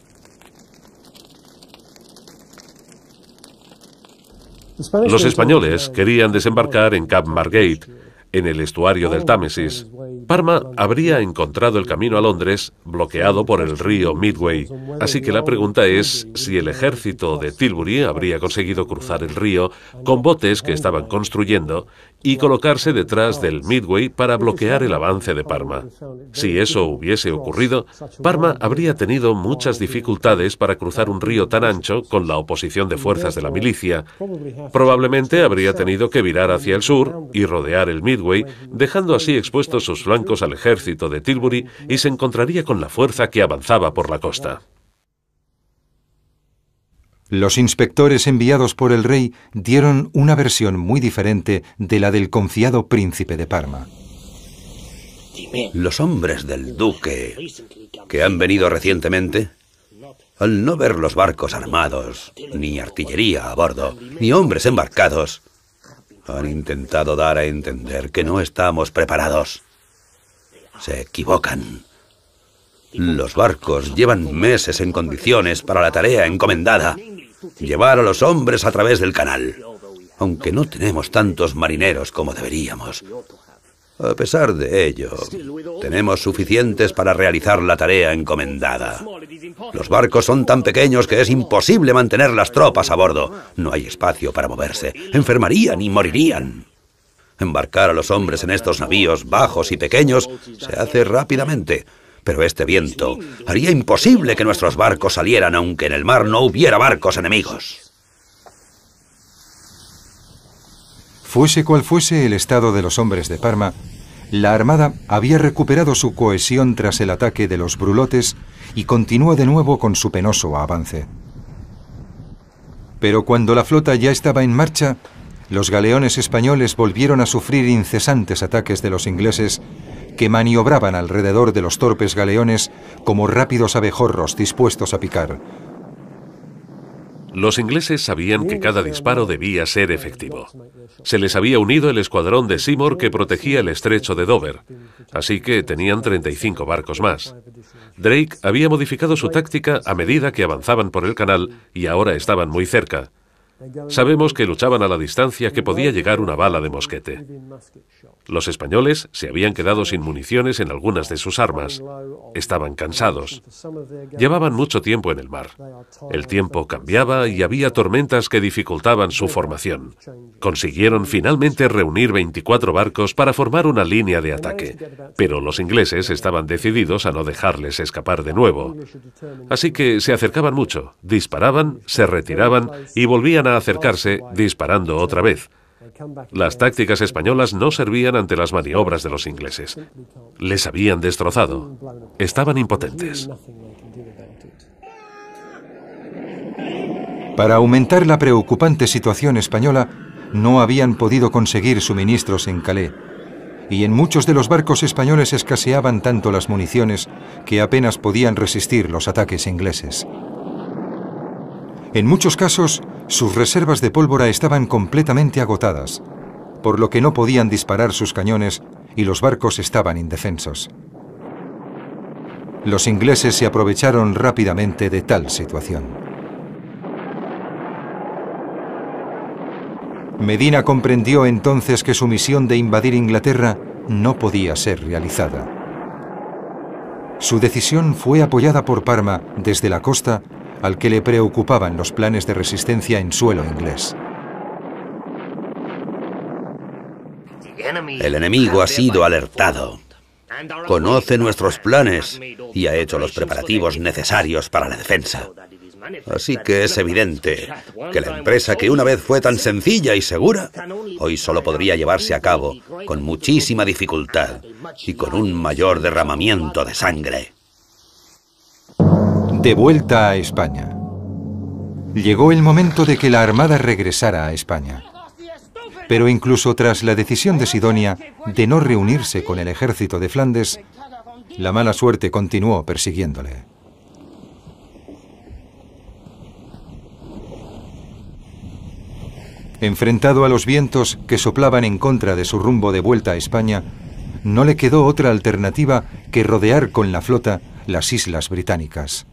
[SPEAKER 1] Los
[SPEAKER 4] españoles querían desembarcar en Cap Margate, en el estuario del Támesis. Parma habría encontrado el camino a Londres bloqueado por el río Midway, así que la pregunta es si el ejército de Tilbury habría conseguido cruzar el río con botes que estaban construyendo y colocarse detrás del Midway para bloquear el avance de Parma. Si eso hubiese ocurrido, Parma habría tenido muchas dificultades para cruzar un río tan ancho con la oposición de fuerzas de la milicia. Probablemente habría tenido que virar hacia el sur y rodear el Midway pues dejando así expuestos sus flancos al ejército de Tilbury y se encontraría con la fuerza que avanzaba por la costa.
[SPEAKER 1] Los inspectores enviados por el rey dieron una versión muy diferente de la del confiado príncipe de Parma. Los hombres del duque, que han
[SPEAKER 3] venido recientemente, al no ver los barcos armados, ni artillería a bordo, ni hombres embarcados, han intentado dar a entender que no estamos preparados. Se equivocan. Mm. Los barcos llevan meses en condiciones para la tarea encomendada. Llevar a los hombres a través del canal. Aunque no tenemos tantos marineros como deberíamos, a pesar de ello, tenemos suficientes para realizar la tarea encomendada. Los barcos son tan pequeños que es imposible mantener las tropas a bordo. No hay espacio para moverse. Enfermarían y morirían. Embarcar a los hombres en estos navíos bajos y pequeños se hace rápidamente, pero este viento haría imposible que nuestros barcos salieran aunque en el mar no hubiera barcos enemigos.
[SPEAKER 1] Fuese cual fuese el estado de los hombres de Parma, la Armada había recuperado su cohesión tras el ataque de los brulotes y continuó de nuevo con su penoso avance. Pero cuando la flota ya estaba en marcha, los galeones españoles volvieron a sufrir incesantes ataques de los ingleses que maniobraban alrededor de los torpes galeones como rápidos abejorros dispuestos a picar.
[SPEAKER 4] Los ingleses sabían que cada disparo debía ser efectivo. Se les había unido el escuadrón de Seymour que protegía el estrecho de Dover, así que tenían 35 barcos más. Drake había modificado su táctica a medida que avanzaban por el canal y ahora estaban muy cerca. Sabemos que luchaban a la distancia que podía llegar una bala de mosquete. Los españoles se habían quedado sin municiones en algunas de sus armas. Estaban cansados. Llevaban mucho tiempo en el mar. El tiempo cambiaba y había tormentas que dificultaban su formación. Consiguieron finalmente reunir 24 barcos para formar una línea de ataque, pero los ingleses estaban decididos a no dejarles escapar de nuevo. Así que se acercaban mucho, disparaban, se retiraban y volvían a acercarse disparando otra vez las tácticas españolas no servían ante las maniobras de los ingleses. Les habían destrozado. Estaban impotentes.
[SPEAKER 1] Para aumentar la preocupante situación española, no habían podido conseguir suministros en Calais. Y en muchos de los barcos españoles escaseaban tanto las municiones que apenas podían resistir los ataques ingleses. En muchos casos, sus reservas de pólvora estaban completamente agotadas, por lo que no podían disparar sus cañones y los barcos estaban indefensos. Los ingleses se aprovecharon rápidamente de tal situación. Medina comprendió entonces que su misión de invadir Inglaterra no podía ser realizada. Su decisión fue apoyada por Parma desde la costa al que le preocupaban los planes de resistencia en suelo inglés. El enemigo
[SPEAKER 3] ha sido alertado. Conoce nuestros planes y ha hecho los preparativos necesarios para la defensa. Así que es evidente que la empresa que una vez fue tan sencilla y segura, hoy solo podría llevarse a cabo con muchísima dificultad y con un mayor derramamiento de sangre
[SPEAKER 1] de vuelta a España. Llegó el momento de que la Armada regresara a España. Pero incluso tras la decisión de Sidonia de no reunirse con el ejército de Flandes, la mala suerte continuó persiguiéndole. Enfrentado a los vientos que soplaban en contra de su rumbo de vuelta a España, no le quedó otra alternativa que rodear con la flota las islas británicas.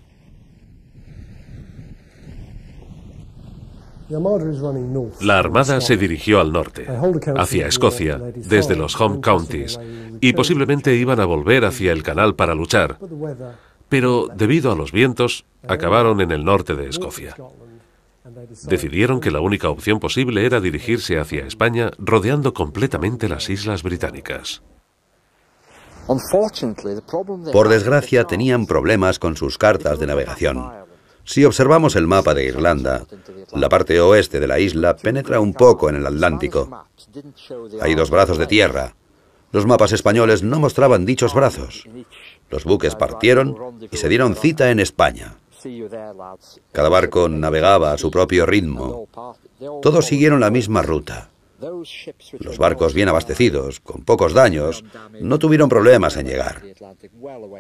[SPEAKER 4] La Armada se dirigió al norte, hacia Escocia, desde los home counties, y posiblemente iban a volver hacia el canal para luchar, pero debido a los vientos, acabaron en el norte de Escocia. Decidieron que la única opción posible era dirigirse hacia España, rodeando completamente las islas británicas.
[SPEAKER 1] Por desgracia,
[SPEAKER 3] tenían problemas con sus cartas de navegación. Si observamos el mapa de Irlanda, la parte oeste de la isla penetra un poco en el Atlántico. Hay dos brazos de tierra. Los mapas españoles no mostraban dichos brazos. Los buques partieron y se dieron cita en España. Cada barco navegaba a su propio ritmo. Todos siguieron la misma ruta. Los barcos bien abastecidos, con pocos daños, no tuvieron problemas en llegar.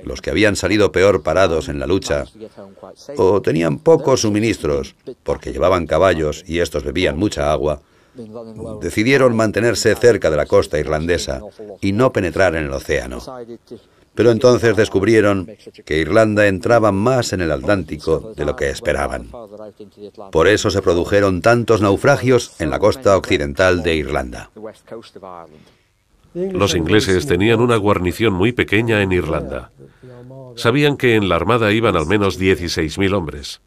[SPEAKER 3] Los que habían salido peor parados en la lucha o tenían pocos suministros porque llevaban caballos y estos bebían mucha agua, decidieron mantenerse cerca de la costa irlandesa y no penetrar en el océano. Pero entonces descubrieron que Irlanda entraba más en el Atlántico de lo que esperaban. Por eso se produjeron tantos
[SPEAKER 4] naufragios en la costa occidental de Irlanda. Los ingleses tenían una guarnición muy pequeña en Irlanda. Sabían que en la Armada iban al menos 16.000 hombres.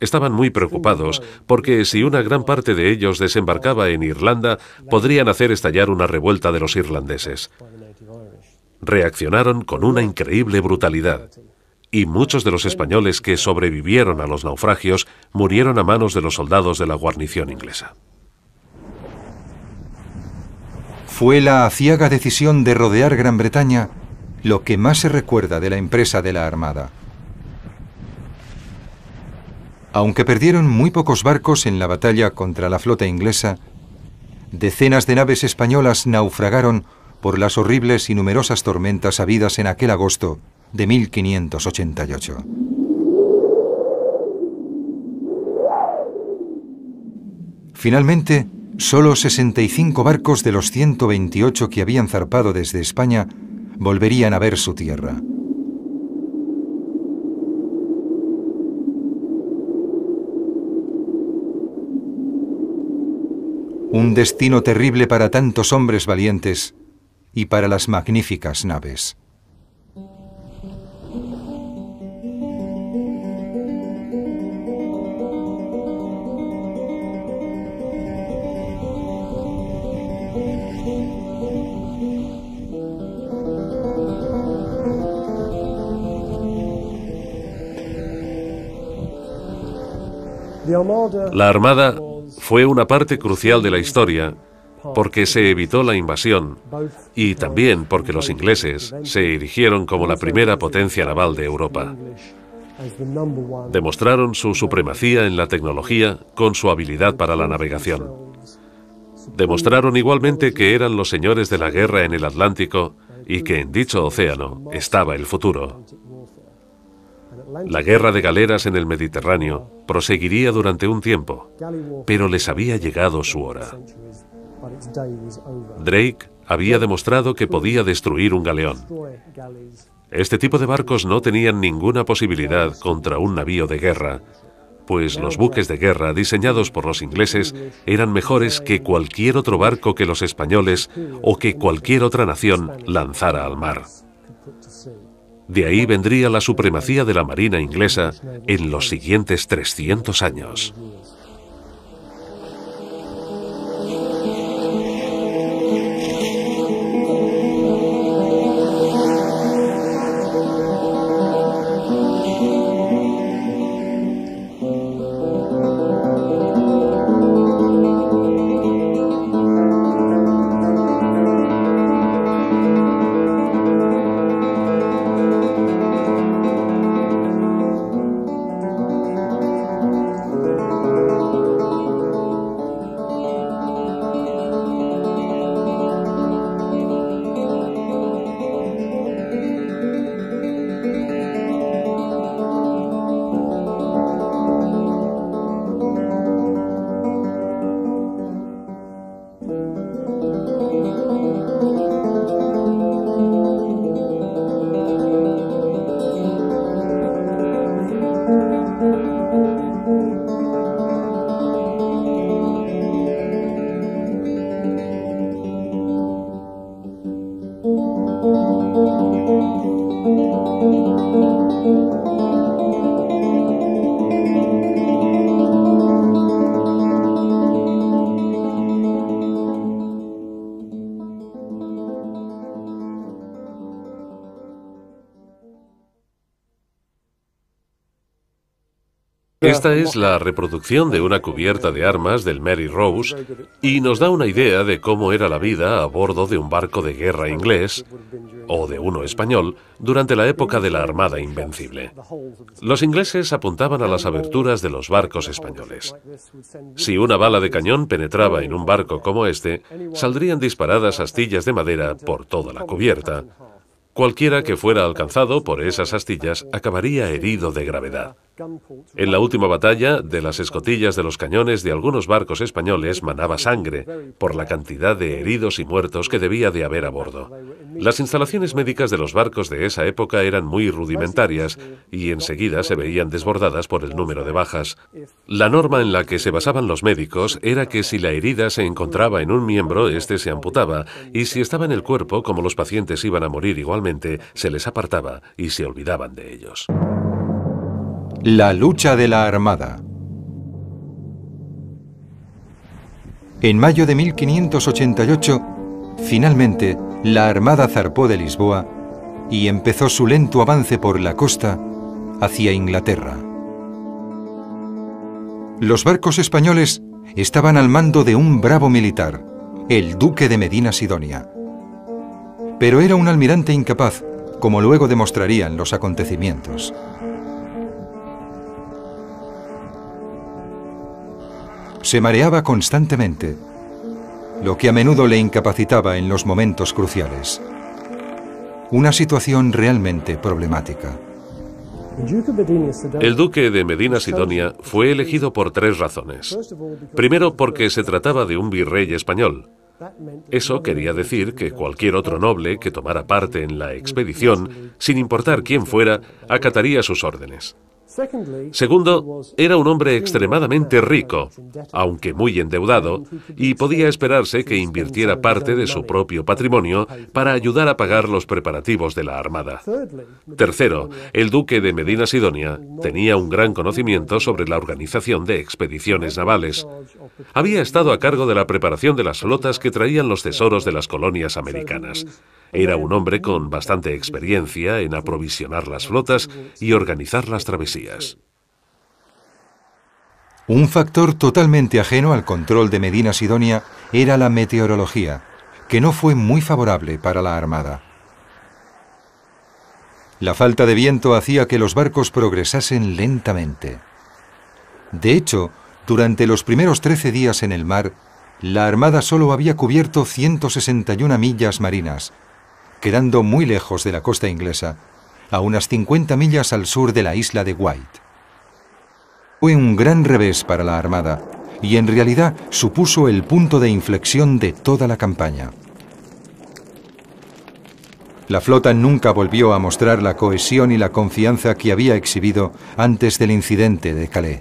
[SPEAKER 4] Estaban muy preocupados porque si una gran parte de ellos desembarcaba en Irlanda, podrían hacer estallar una revuelta de los irlandeses reaccionaron con una increíble brutalidad. Y muchos de los españoles que sobrevivieron a los naufragios murieron a manos de los soldados de la guarnición
[SPEAKER 1] inglesa. Fue la aciaga decisión de rodear Gran Bretaña lo que más se recuerda de la empresa de la Armada. Aunque perdieron muy pocos barcos en la batalla contra la flota inglesa, decenas de naves españolas naufragaron por las horribles y numerosas tormentas habidas en aquel agosto de 1588. Finalmente, solo 65 barcos de los 128 que habían zarpado desde España volverían a ver su tierra. Un destino terrible para tantos hombres valientes y para las magníficas naves.
[SPEAKER 4] La Armada fue una parte crucial de la historia porque se evitó la invasión y también porque los ingleses se erigieron como la primera potencia naval de Europa. Demostraron su supremacía en la tecnología con su habilidad para la navegación. Demostraron igualmente que eran los señores de la guerra en el Atlántico y que en dicho océano estaba el futuro. La guerra de galeras en el Mediterráneo proseguiría durante un tiempo, pero les había llegado su hora. Drake había demostrado que podía destruir un galeón. Este tipo de barcos no tenían ninguna posibilidad contra un navío de guerra, pues los buques de guerra diseñados por los ingleses eran mejores que cualquier otro barco que los españoles o que cualquier otra nación lanzara al mar. De ahí vendría la supremacía de la Marina inglesa en los siguientes 300 años. Esta es la reproducción de una cubierta de armas del Mary Rose y nos da una idea de cómo era la vida a bordo de un barco de guerra inglés o de uno español durante la época de la Armada Invencible. Los ingleses apuntaban a las aberturas de los barcos españoles. Si una bala de cañón penetraba en un barco como este, saldrían disparadas astillas de madera por toda la cubierta. Cualquiera que fuera alcanzado por esas astillas acabaría herido de gravedad. En la última batalla, de las escotillas de los cañones de algunos barcos españoles manaba sangre por la cantidad de heridos y muertos que debía de haber a bordo. Las instalaciones médicas de los barcos de esa época eran muy rudimentarias y enseguida se veían desbordadas por el número de bajas. La norma en la que se basaban los médicos era que si la herida se encontraba en un miembro, éste se amputaba, y si estaba en el cuerpo, como los pacientes iban a morir igualmente, se les apartaba y se olvidaban de ellos.
[SPEAKER 1] La lucha de la Armada. En mayo de 1588, finalmente, la Armada zarpó de Lisboa y empezó su lento avance por la costa hacia Inglaterra. Los barcos españoles estaban al mando de un bravo militar, el duque de Medina Sidonia. Pero era un almirante incapaz, como luego demostrarían los acontecimientos. Se mareaba constantemente, lo que a menudo le incapacitaba en los momentos cruciales. Una situación realmente problemática.
[SPEAKER 4] El duque de Medina Sidonia fue elegido por tres razones. Primero, porque se trataba de un virrey español. Eso quería decir que cualquier otro noble que tomara parte en la expedición, sin importar quién fuera, acataría sus órdenes. Segundo, era un hombre extremadamente rico, aunque muy endeudado, y podía esperarse que invirtiera parte de su propio patrimonio para ayudar a pagar los preparativos de la Armada. Tercero, el duque de Medina Sidonia tenía un gran conocimiento sobre la organización de expediciones navales. Había estado a cargo de la preparación de las flotas que traían los tesoros de las colonias americanas. Era un hombre con bastante experiencia en aprovisionar las flotas y organizar las
[SPEAKER 1] travesías. Un factor totalmente ajeno al control de Medina Sidonia era la meteorología, que no fue muy favorable para la Armada. La falta de viento hacía que los barcos progresasen lentamente. De hecho, durante los primeros 13 días en el mar, la Armada solo había cubierto 161 millas marinas, quedando muy lejos de la costa inglesa, a unas 50 millas al sur de la isla de White. Fue un gran revés para la Armada y en realidad supuso el punto de inflexión de toda la campaña. La flota nunca volvió a mostrar la cohesión y la confianza que había exhibido antes del incidente de Calais.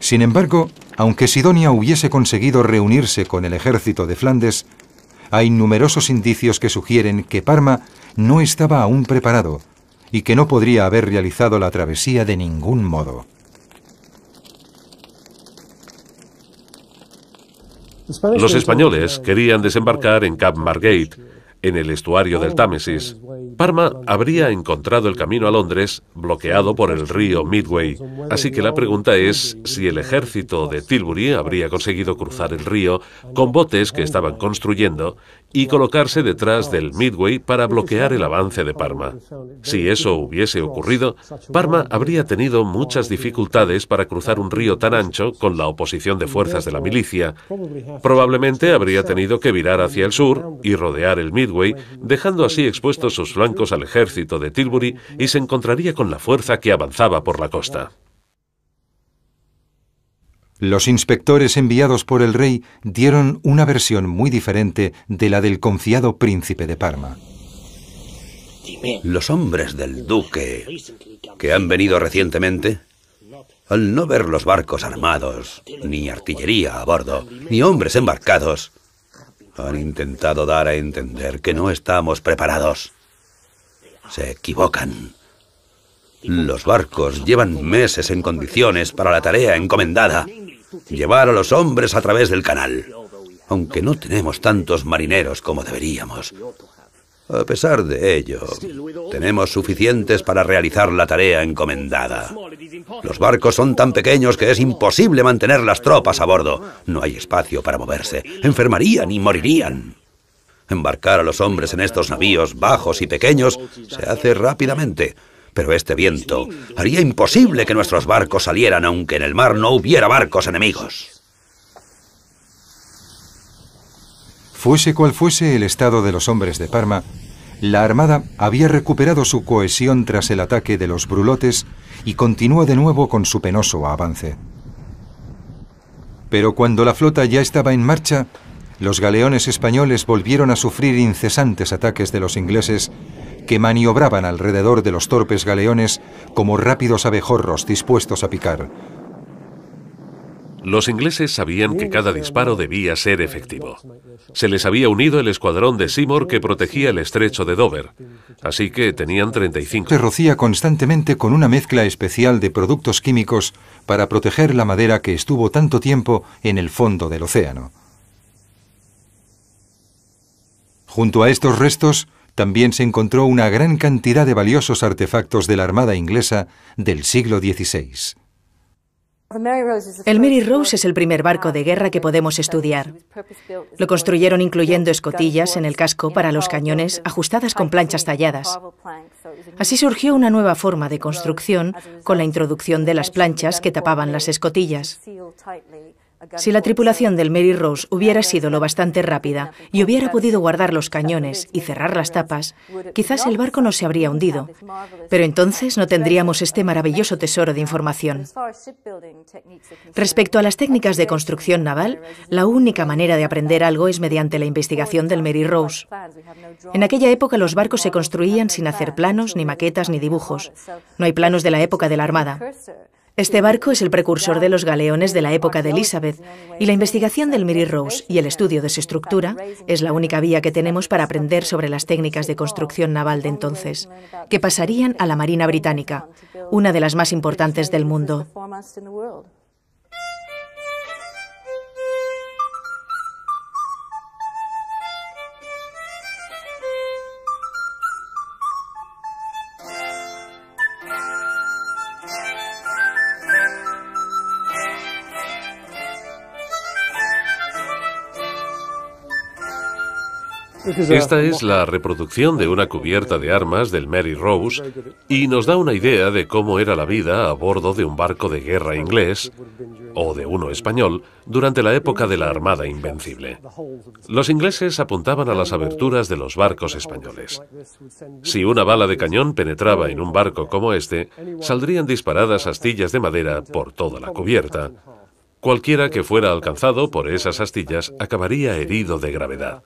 [SPEAKER 1] Sin embargo, aunque Sidonia hubiese conseguido reunirse con el ejército de Flandes, hay numerosos indicios que sugieren que Parma no estaba aún preparado y que no podría haber realizado la travesía de ningún modo.
[SPEAKER 4] Los españoles querían desembarcar en Cap Margate, en el estuario del Támesis. Parma habría encontrado el camino a Londres bloqueado por el río Midway, así que la pregunta es si el ejército de Tilbury habría conseguido cruzar el río con botes que estaban construyendo y colocarse detrás del Midway para bloquear el avance de Parma. Si eso hubiese ocurrido, Parma habría tenido muchas dificultades para cruzar un río tan ancho con la oposición de fuerzas de la milicia. Probablemente habría tenido que virar hacia el sur y rodear el Midway, dejando así expuestos sus flancos al ejército de Tilbury y se encontraría con la fuerza que avanzaba por la costa.
[SPEAKER 1] Los inspectores enviados por el rey dieron una versión muy diferente de la del confiado príncipe de Parma. Los hombres del duque, que han venido recientemente,
[SPEAKER 3] al no ver los barcos armados, ni artillería a bordo, ni hombres embarcados, han intentado dar a entender que no estamos preparados. Se equivocan. Los barcos llevan meses en condiciones para la tarea encomendada llevar a los hombres a través del canal, aunque no tenemos tantos marineros como deberíamos. A pesar de ello, tenemos suficientes para realizar la tarea encomendada. Los barcos son tan pequeños que es imposible mantener las tropas a bordo. No hay espacio para moverse. Enfermarían y morirían. Embarcar a los hombres en estos navíos bajos y pequeños se hace rápidamente, pero este viento haría imposible que nuestros barcos salieran aunque en el mar no hubiera barcos enemigos.
[SPEAKER 1] Fuese cual fuese el estado de los hombres de Parma, la Armada había recuperado su cohesión tras el ataque de los brulotes y continuó de nuevo con su penoso avance. Pero cuando la flota ya estaba en marcha, los galeones españoles volvieron a sufrir incesantes ataques de los ingleses que maniobraban alrededor de los torpes galeones como rápidos abejorros dispuestos a picar.
[SPEAKER 4] Los ingleses sabían que cada disparo debía ser efectivo. Se les había unido el escuadrón de Seymour que protegía el estrecho de Dover, así que tenían 35.
[SPEAKER 1] Se rocía constantemente con una mezcla especial de productos químicos para proteger la madera que estuvo tanto tiempo en el fondo del océano. Junto a estos restos también se encontró una gran cantidad de valiosos artefactos de la Armada inglesa del siglo XVI.
[SPEAKER 2] El Mary Rose es el primer barco de guerra que podemos estudiar. Lo construyeron incluyendo escotillas en el casco para los cañones ajustadas con planchas talladas. Así surgió una nueva forma de construcción con la introducción de las planchas que tapaban las escotillas. Si la tripulación del Mary Rose hubiera sido lo bastante rápida y hubiera podido guardar los cañones y cerrar las tapas, quizás el barco no se habría hundido. Pero entonces no tendríamos este maravilloso tesoro de información. Respecto a las técnicas de construcción naval, la única manera de aprender algo es mediante la investigación del Mary Rose. En aquella época los barcos se construían sin hacer planos, ni maquetas, ni dibujos. No hay planos de la época de la Armada. Este barco es el precursor de los galeones de la época de Elizabeth y la investigación del Miri Rose y el estudio de su estructura es la única vía que tenemos para aprender sobre las técnicas de construcción naval de entonces, que pasarían a la Marina Británica, una de las más importantes del mundo.
[SPEAKER 1] Esta es
[SPEAKER 4] la reproducción de una cubierta de armas del Mary Rose y nos da una idea de cómo era la vida a bordo de un barco de guerra inglés o de uno español durante la época de la Armada Invencible. Los ingleses apuntaban a las aberturas de los barcos españoles. Si una bala de cañón penetraba en un barco como este, saldrían disparadas astillas de madera por toda la cubierta. Cualquiera que fuera alcanzado por esas astillas acabaría herido de gravedad.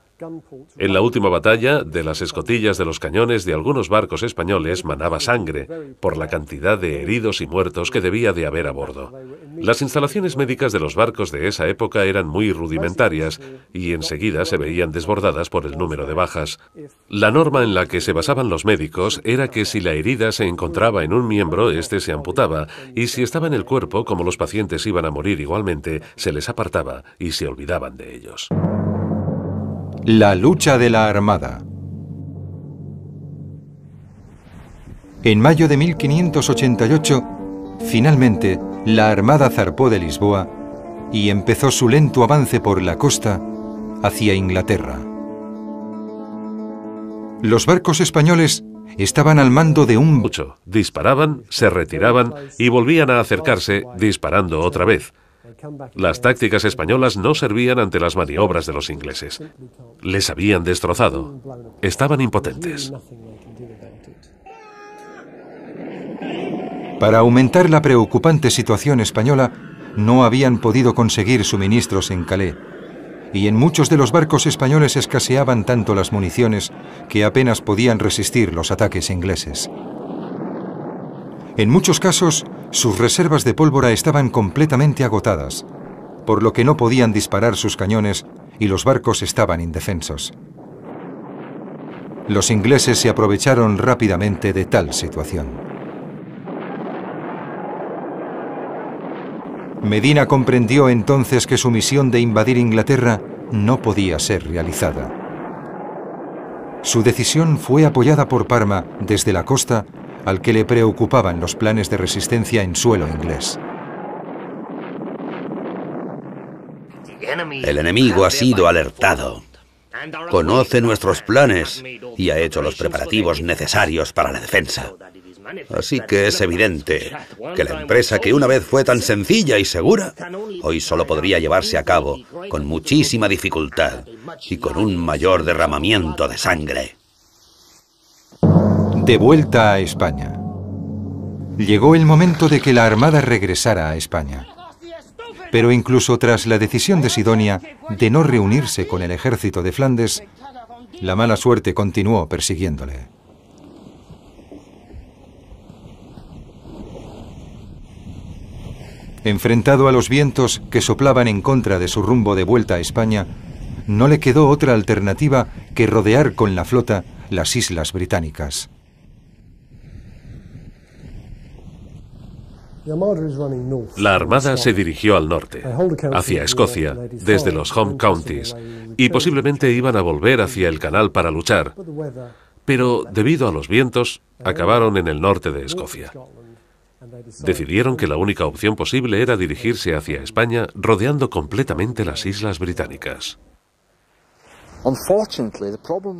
[SPEAKER 4] En la última batalla, de las escotillas de los cañones de algunos barcos españoles manaba sangre por la cantidad de heridos y muertos que debía de haber a bordo. Las instalaciones médicas de los barcos de esa época eran muy rudimentarias y enseguida se veían desbordadas por el número de bajas. La norma en la que se basaban los médicos era que si la herida se encontraba en un miembro, éste se amputaba, y si estaba en el cuerpo, como los pacientes iban a morir igualmente, se les apartaba y se olvidaban de
[SPEAKER 1] ellos. La lucha de la Armada. En mayo de 1588, finalmente, la Armada zarpó de Lisboa y empezó su lento avance por la costa hacia Inglaterra. Los barcos españoles estaban al mando de un... Disparaban, se retiraban y volvían a
[SPEAKER 4] acercarse disparando otra vez. Las tácticas españolas no servían ante las maniobras de los ingleses. Les habían destrozado. Estaban impotentes.
[SPEAKER 1] Para aumentar la preocupante situación española, no habían podido conseguir suministros en Calais. Y en muchos de los barcos españoles escaseaban tanto las municiones que apenas podían resistir los ataques ingleses. En muchos casos, sus reservas de pólvora estaban completamente agotadas, por lo que no podían disparar sus cañones y los barcos estaban indefensos. Los ingleses se aprovecharon rápidamente de tal situación. Medina comprendió entonces que su misión de invadir Inglaterra no podía ser realizada. Su decisión fue apoyada por Parma desde la costa al que le preocupaban los planes de resistencia en suelo inglés. El enemigo
[SPEAKER 3] ha sido alertado. Conoce nuestros planes y ha hecho los preparativos necesarios para la defensa. Así que es evidente que la empresa que una vez fue tan sencilla y segura, hoy solo podría llevarse a cabo con muchísima dificultad y con un mayor derramamiento de sangre
[SPEAKER 1] de vuelta a España. Llegó el momento de que la Armada regresara a España. Pero incluso tras la decisión de Sidonia de no reunirse con el ejército de Flandes, la mala suerte continuó persiguiéndole. Enfrentado a los vientos que soplaban en contra de su rumbo de vuelta a España, no le quedó otra alternativa que rodear con la flota las islas británicas.
[SPEAKER 4] La Armada se dirigió al norte, hacia Escocia, desde los home counties, y posiblemente iban a volver hacia el canal para luchar, pero debido a los vientos, acabaron en el norte de Escocia. Decidieron que la única opción posible era dirigirse hacia España rodeando completamente las islas británicas.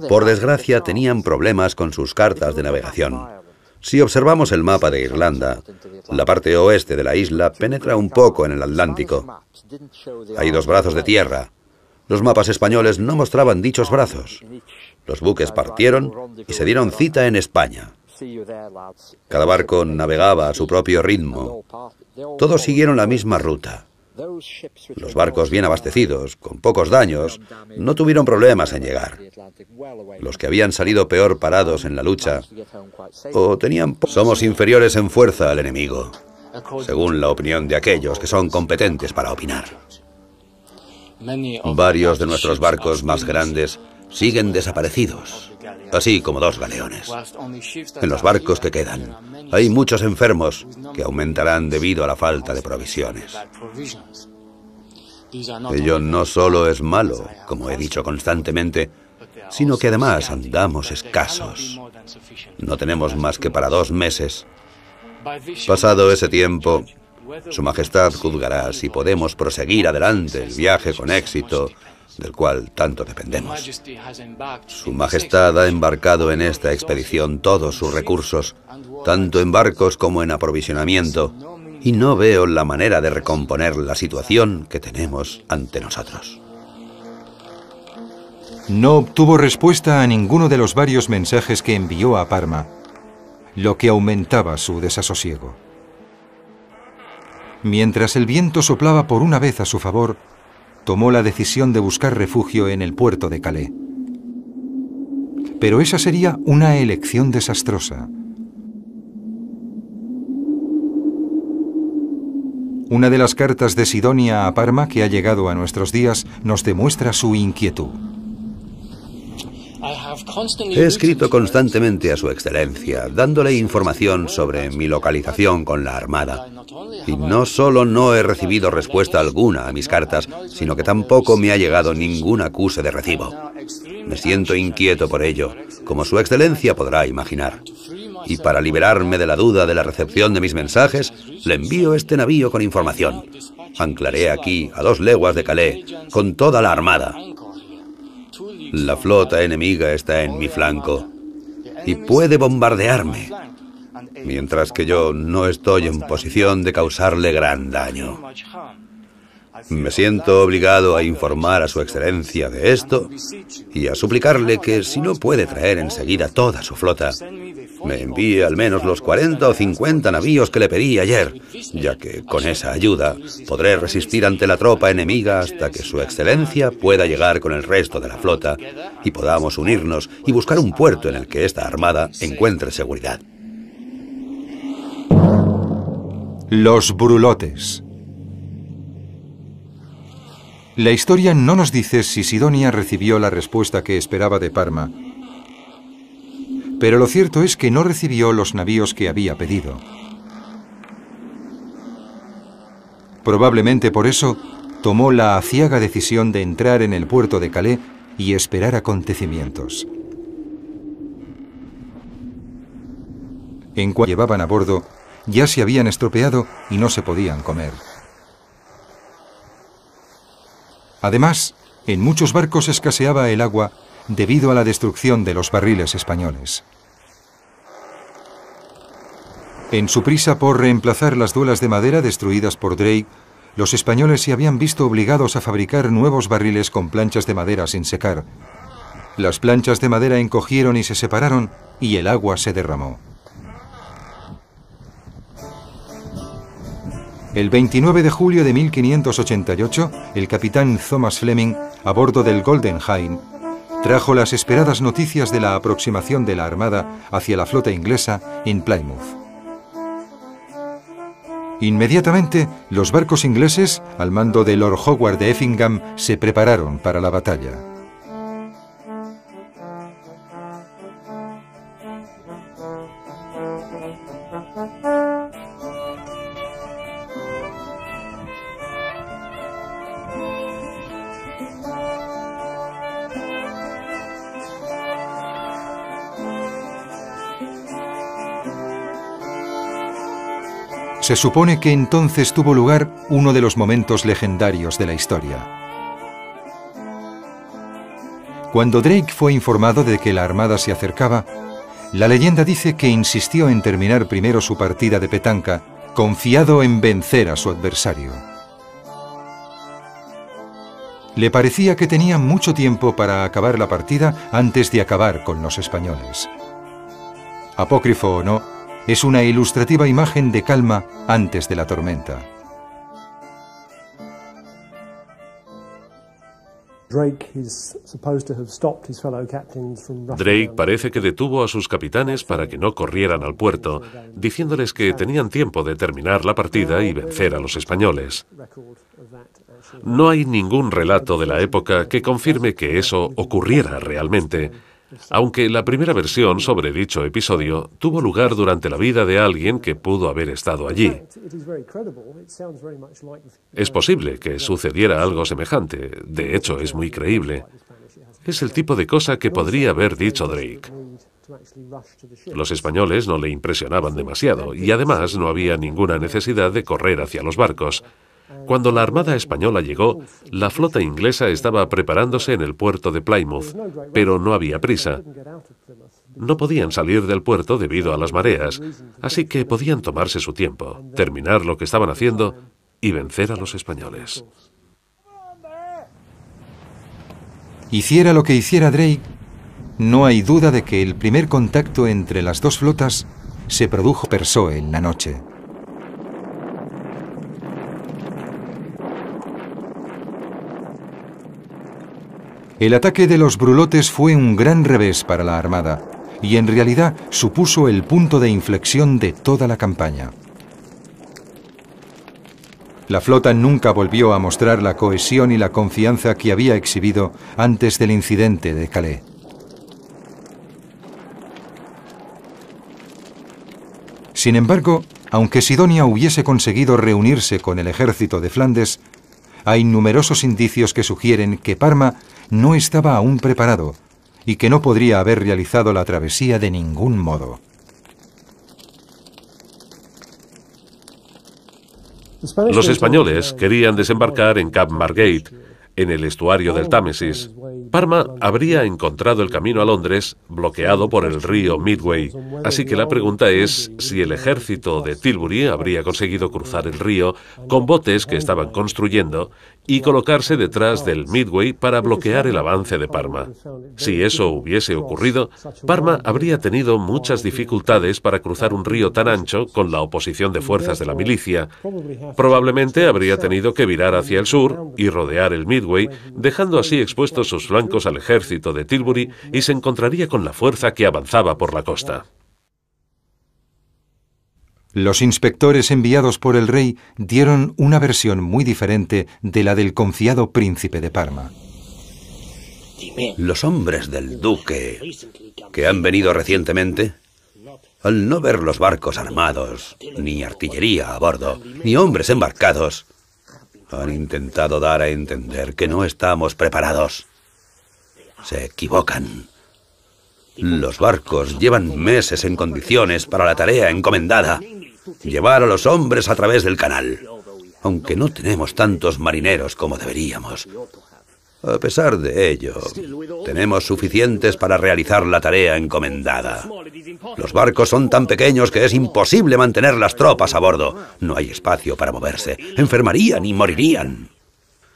[SPEAKER 1] Por desgracia,
[SPEAKER 3] tenían problemas con sus cartas de navegación. Si observamos el mapa de Irlanda, la parte oeste de la isla penetra un poco en el Atlántico. Hay dos brazos de tierra. Los mapas españoles no mostraban dichos brazos. Los buques partieron y se dieron cita en España. Cada barco navegaba a su propio ritmo. Todos siguieron la misma ruta. Los barcos bien abastecidos, con pocos daños, no tuvieron problemas en llegar. Los que habían salido peor parados en la lucha o tenían... Somos inferiores en fuerza al enemigo, según la opinión de aquellos que son competentes para opinar. Varios de nuestros barcos más grandes siguen desaparecidos, así como dos galeones. En los barcos que quedan hay muchos enfermos que aumentarán debido a la falta de provisiones. Ello no solo es malo, como he dicho constantemente, sino que además andamos escasos. No tenemos más que para dos meses. Pasado ese tiempo, Su Majestad juzgará si podemos proseguir adelante el viaje con éxito del cual tanto dependemos. Su Majestad ha embarcado en esta expedición todos sus recursos, tanto en barcos como en aprovisionamiento, y no veo la manera de recomponer la situación que tenemos ante nosotros.
[SPEAKER 1] No obtuvo respuesta a ninguno de los varios mensajes que envió a Parma, lo que aumentaba su desasosiego. Mientras el viento soplaba por una vez a su favor, tomó la decisión de buscar refugio en el puerto de Calais. Pero esa sería una elección desastrosa. Una de las cartas de Sidonia a Parma que ha llegado a nuestros días nos demuestra su inquietud. He escrito constantemente
[SPEAKER 3] a Su Excelencia, dándole información sobre mi localización con la Armada. Y no solo no he recibido respuesta alguna a mis cartas, sino que tampoco me ha llegado ningún acuse de recibo. Me siento inquieto por ello, como Su Excelencia podrá imaginar. Y para liberarme de la duda de la recepción de mis mensajes, le envío este navío con información. Anclaré aquí, a dos leguas de Calais, con toda la Armada, la flota enemiga está en mi flanco y puede bombardearme, mientras que yo no estoy en posición de causarle gran daño. Me siento obligado a informar a Su Excelencia de esto y a suplicarle que si no puede traer enseguida toda su flota, me envíe al menos los 40 o 50 navíos que le pedí ayer, ya que con esa ayuda podré resistir ante la tropa enemiga hasta que Su Excelencia pueda llegar con el resto de la flota y podamos unirnos y buscar un puerto en el que esta armada
[SPEAKER 1] encuentre seguridad. Los Brulotes la historia no nos dice si Sidonia recibió la respuesta que esperaba de Parma, pero lo cierto es que no recibió los navíos que había pedido. Probablemente por eso tomó la aciaga decisión de entrar en el puerto de Calais y esperar acontecimientos. En cuanto llevaban a bordo, ya se habían estropeado y no se podían comer. Además, en muchos barcos escaseaba el agua debido a la destrucción de los barriles españoles. En su prisa por reemplazar las duelas de madera destruidas por Drake, los españoles se habían visto obligados a fabricar nuevos barriles con planchas de madera sin secar. Las planchas de madera encogieron y se separaron y el agua se derramó. El 29 de julio de 1588, el capitán Thomas Fleming, a bordo del Golden Hind, trajo las esperadas noticias de la aproximación de la Armada hacia la flota inglesa en Plymouth. Inmediatamente, los barcos ingleses, al mando de Lord Howard de Effingham, se prepararon para la batalla. Se supone que entonces tuvo lugar uno de los momentos legendarios de la historia. Cuando Drake fue informado de que la armada se acercaba, la leyenda dice que insistió en terminar primero su partida de petanca, confiado en vencer a su adversario. Le parecía que tenía mucho tiempo para acabar la partida antes de acabar con los españoles. Apócrifo o no, es una ilustrativa imagen de calma antes de la tormenta.
[SPEAKER 4] Drake parece que detuvo a sus capitanes para que no corrieran al puerto, diciéndoles que tenían tiempo de terminar la partida y vencer a los españoles. No hay ningún relato de la época que confirme que eso ocurriera realmente, aunque la primera versión sobre dicho episodio tuvo lugar durante la vida de alguien que pudo haber estado allí. Es posible que sucediera algo semejante, de hecho es muy creíble. Es el tipo de cosa que podría haber dicho Drake. Los españoles no le impresionaban demasiado y además no había ninguna necesidad de correr hacia los barcos. Cuando la Armada Española llegó, la flota inglesa estaba preparándose en el puerto de Plymouth, pero no había prisa. No podían salir del puerto debido a las mareas, así que podían tomarse su tiempo, terminar lo que estaban haciendo y vencer a los españoles.
[SPEAKER 1] Hiciera lo que hiciera Drake, no hay duda de que el primer contacto entre las dos flotas se produjo perso en la noche. El ataque de los brulotes fue un gran revés para la Armada y en realidad supuso el punto de inflexión de toda la campaña. La flota nunca volvió a mostrar la cohesión y la confianza que había exhibido antes del incidente de Calais. Sin embargo, aunque Sidonia hubiese conseguido reunirse con el ejército de Flandes, hay numerosos indicios que sugieren que Parma no estaba aún preparado y que no podría haber realizado la travesía de ningún modo.
[SPEAKER 4] Los españoles querían desembarcar en Cap Margate, en el estuario del Támesis. Parma habría encontrado el camino a Londres bloqueado por el río Midway, así que la pregunta es si el ejército de Tilbury habría conseguido cruzar el río con botes que estaban construyendo y colocarse detrás del Midway para bloquear el avance de Parma. Si eso hubiese ocurrido, Parma habría tenido muchas dificultades para cruzar un río tan ancho con la oposición de fuerzas de la milicia. Probablemente habría tenido que virar hacia el sur y rodear el Midway, dejando así expuestos sus flancos al ejército de Tilbury y se encontraría con la fuerza que avanzaba por la costa.
[SPEAKER 1] Los inspectores enviados por el rey dieron una versión muy diferente de la del confiado príncipe de Parma.
[SPEAKER 3] Los hombres del duque, que han venido recientemente, al no ver los barcos armados, ni artillería a bordo, ni hombres embarcados, han intentado dar a entender que no estamos preparados. Se equivocan. Los barcos llevan meses en condiciones para la tarea encomendada llevar a los hombres a través del canal, aunque no tenemos tantos marineros como deberíamos. A pesar de ello, tenemos suficientes para realizar la tarea encomendada. Los barcos son tan pequeños que es imposible mantener las tropas a bordo. No hay espacio para moverse. Enfermarían y morirían.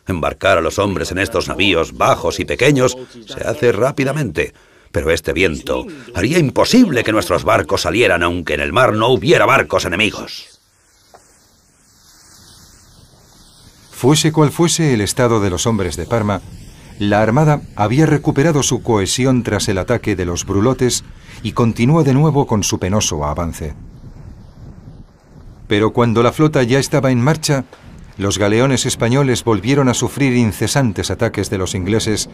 [SPEAKER 3] Embarcar a los hombres en estos navíos bajos y pequeños se hace rápidamente pero este viento haría imposible que nuestros barcos salieran aunque en el mar no hubiera barcos enemigos.
[SPEAKER 1] Fuese cual fuese el estado de los hombres de Parma, la Armada había recuperado su cohesión tras el ataque de los brulotes y continuó de nuevo con su penoso avance. Pero cuando la flota ya estaba en marcha, los galeones españoles volvieron a sufrir incesantes ataques de los ingleses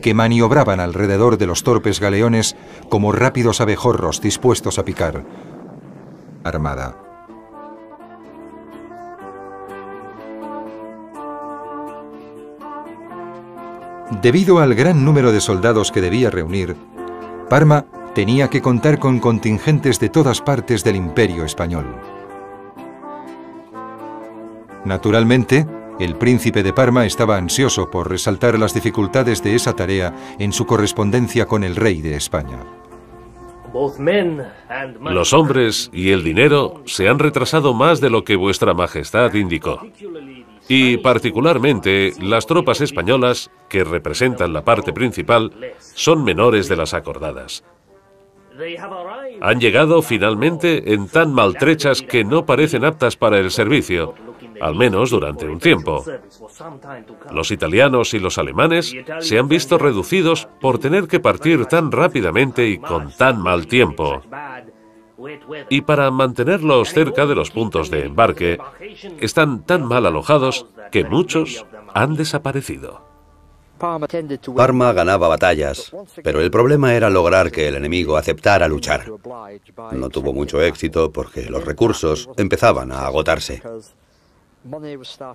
[SPEAKER 1] que maniobraban alrededor de los torpes galeones como rápidos abejorros dispuestos a picar. Armada. Debido al gran número de soldados que debía reunir, Parma tenía que contar con contingentes de todas partes del imperio español. Naturalmente, el príncipe de Parma estaba ansioso por resaltar las dificultades de esa tarea en su correspondencia con el rey de España.
[SPEAKER 4] Los hombres y el dinero se han retrasado más de lo que vuestra majestad indicó. Y particularmente las tropas españolas, que representan la parte principal, son menores de las acordadas. Han llegado finalmente en tan maltrechas que no parecen aptas para el servicio, al menos durante un tiempo. Los italianos y los alemanes se han visto reducidos por tener que partir tan rápidamente y con tan mal tiempo. Y para mantenerlos cerca de los puntos de embarque, están tan mal alojados que muchos han desaparecido.
[SPEAKER 3] Parma ganaba batallas, pero el problema era lograr que el enemigo aceptara luchar. No tuvo mucho éxito porque los recursos empezaban a agotarse.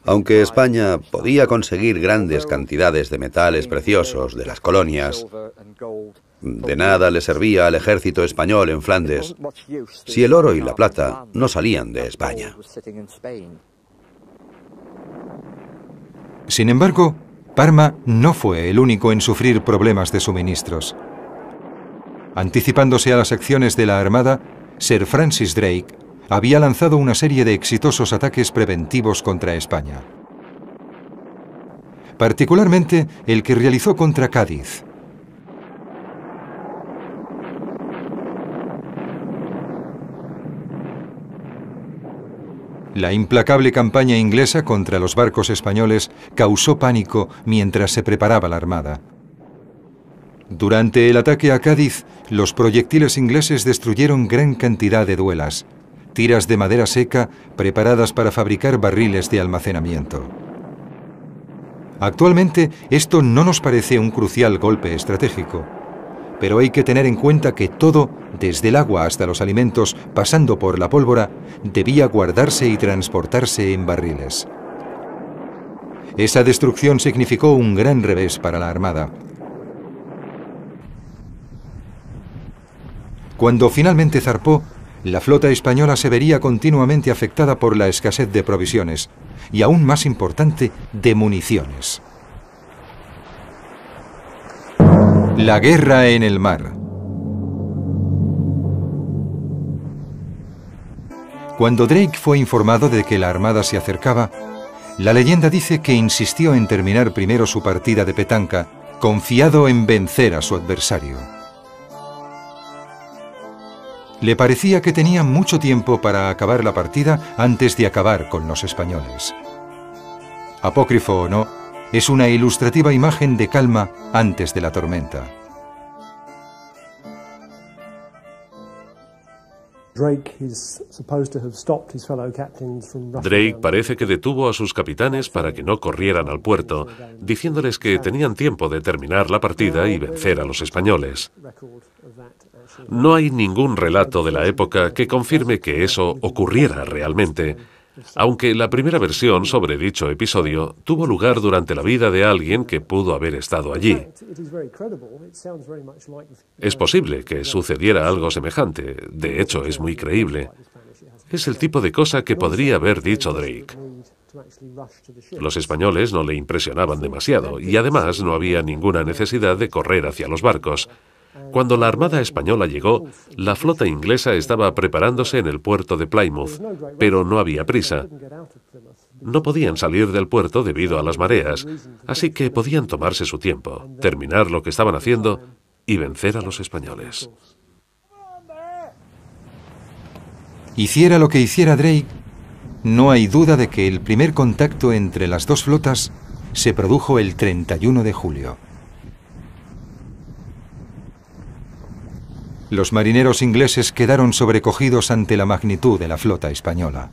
[SPEAKER 3] Aunque España podía conseguir grandes cantidades de metales preciosos de las colonias, de nada le servía al ejército español en Flandes si el oro y la plata no salían de España.
[SPEAKER 1] Sin embargo, Parma no fue el único en sufrir problemas de suministros. Anticipándose a las acciones de la Armada, Sir Francis Drake había lanzado una serie de exitosos ataques preventivos contra España. Particularmente el que realizó contra Cádiz, La implacable campaña inglesa contra los barcos españoles causó pánico mientras se preparaba la armada. Durante el ataque a Cádiz, los proyectiles ingleses destruyeron gran cantidad de duelas, tiras de madera seca preparadas para fabricar barriles de almacenamiento. Actualmente esto no nos parece un crucial golpe estratégico, pero hay que tener en cuenta que todo, desde el agua hasta los alimentos, pasando por la pólvora, debía guardarse y transportarse en barriles. Esa destrucción significó un gran revés para la Armada. Cuando finalmente zarpó, la flota española se vería continuamente afectada por la escasez de provisiones y aún más importante, de municiones. La guerra en el mar. Cuando Drake fue informado de que la armada se acercaba, la leyenda dice que insistió en terminar primero su partida de petanca, confiado en vencer a su adversario. Le parecía que tenía mucho tiempo para acabar la partida antes de acabar con los españoles. Apócrifo o no, es una ilustrativa imagen de calma antes de la tormenta. Drake parece que
[SPEAKER 4] detuvo a sus capitanes para que no corrieran al puerto, diciéndoles que tenían tiempo de terminar la partida y vencer a los españoles. No hay ningún relato de la época que confirme que eso ocurriera realmente, aunque la primera versión sobre dicho episodio tuvo lugar durante la vida de alguien que pudo haber estado allí. Es posible que sucediera algo semejante, de hecho es muy creíble. Es el tipo de cosa que podría haber dicho Drake. Los españoles no le impresionaban demasiado y además no había ninguna necesidad de correr hacia los barcos. Cuando la Armada Española llegó, la flota inglesa estaba preparándose en el puerto de Plymouth, pero no había prisa. No podían salir del puerto debido a las mareas, así que podían tomarse su tiempo, terminar lo que estaban haciendo y vencer a los españoles.
[SPEAKER 1] Hiciera lo que hiciera Drake, no hay duda de que el primer contacto entre las dos flotas se produjo el 31 de julio. los marineros ingleses quedaron sobrecogidos ante la magnitud de la flota española.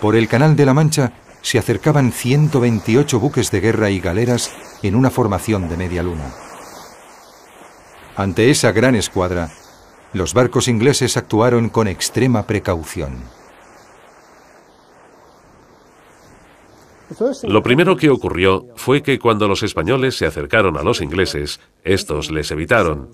[SPEAKER 1] Por el Canal de la Mancha se acercaban 128 buques de guerra y galeras en una formación de media luna. Ante esa gran escuadra, los barcos ingleses actuaron con extrema precaución. Lo
[SPEAKER 4] primero que ocurrió fue que cuando los españoles se acercaron a los ingleses, estos les evitaron.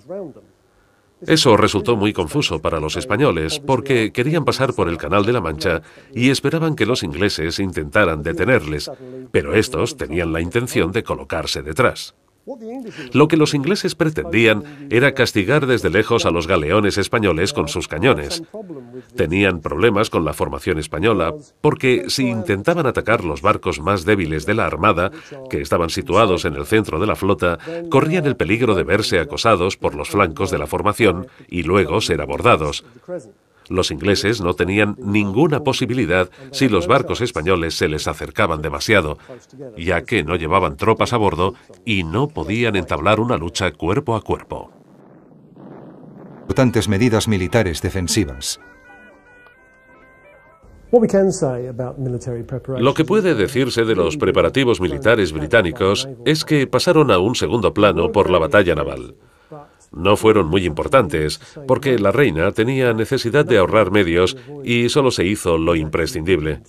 [SPEAKER 4] Eso resultó muy confuso para los españoles porque querían pasar por el Canal de la Mancha y esperaban que los ingleses intentaran detenerles, pero estos tenían la intención de colocarse detrás. Lo que los ingleses pretendían era castigar desde lejos a los galeones españoles con sus cañones. Tenían problemas con la formación española porque si intentaban atacar los barcos más débiles de la Armada, que estaban situados en el centro de la flota, corrían el peligro de verse acosados por los flancos de la formación y luego ser abordados. Los ingleses no tenían ninguna posibilidad si los barcos españoles se les acercaban demasiado, ya que no llevaban tropas a bordo y no podían entablar una lucha cuerpo a cuerpo.
[SPEAKER 1] Importantes medidas militares defensivas. Lo que puede decirse de los
[SPEAKER 4] preparativos militares británicos es que pasaron a un segundo plano por la batalla naval no fueron muy importantes, porque la reina tenía necesidad de ahorrar medios y solo se hizo lo imprescindible.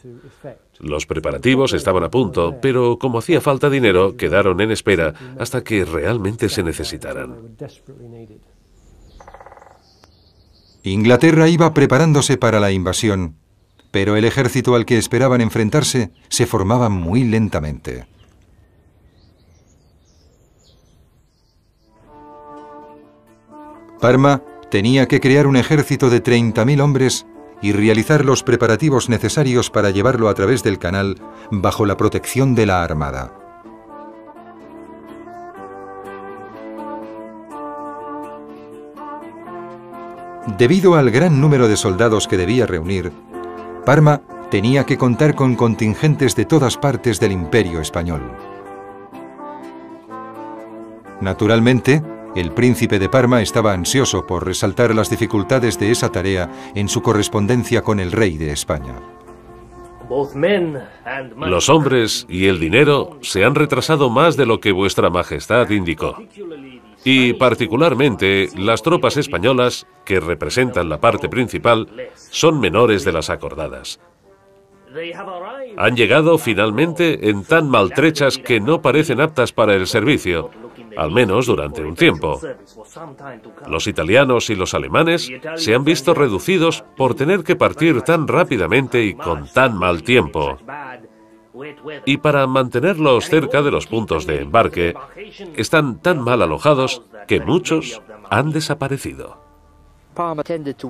[SPEAKER 4] Los preparativos estaban a punto, pero como hacía falta dinero, quedaron en espera hasta que realmente se necesitaran.
[SPEAKER 1] Inglaterra iba preparándose para la invasión, pero el ejército al que esperaban enfrentarse se formaba muy lentamente. Parma tenía que crear un ejército de 30.000 hombres y realizar los preparativos necesarios para llevarlo a través del canal bajo la protección de la Armada. Debido al gran número de soldados que debía reunir, Parma tenía que contar con contingentes de todas partes del imperio español. Naturalmente, el príncipe de Parma estaba ansioso por resaltar las dificultades de esa tarea en su correspondencia con el rey de España.
[SPEAKER 2] Los
[SPEAKER 4] hombres y el dinero se han retrasado más de lo que vuestra majestad indicó. Y particularmente las tropas españolas, que representan la parte principal, son menores de las acordadas. Han llegado finalmente en tan maltrechas que no parecen aptas para el servicio, al menos durante un tiempo. Los italianos y los alemanes se han visto reducidos por tener que partir tan rápidamente y con tan mal tiempo. Y para mantenerlos cerca de los puntos de embarque, están tan mal alojados que muchos han desaparecido.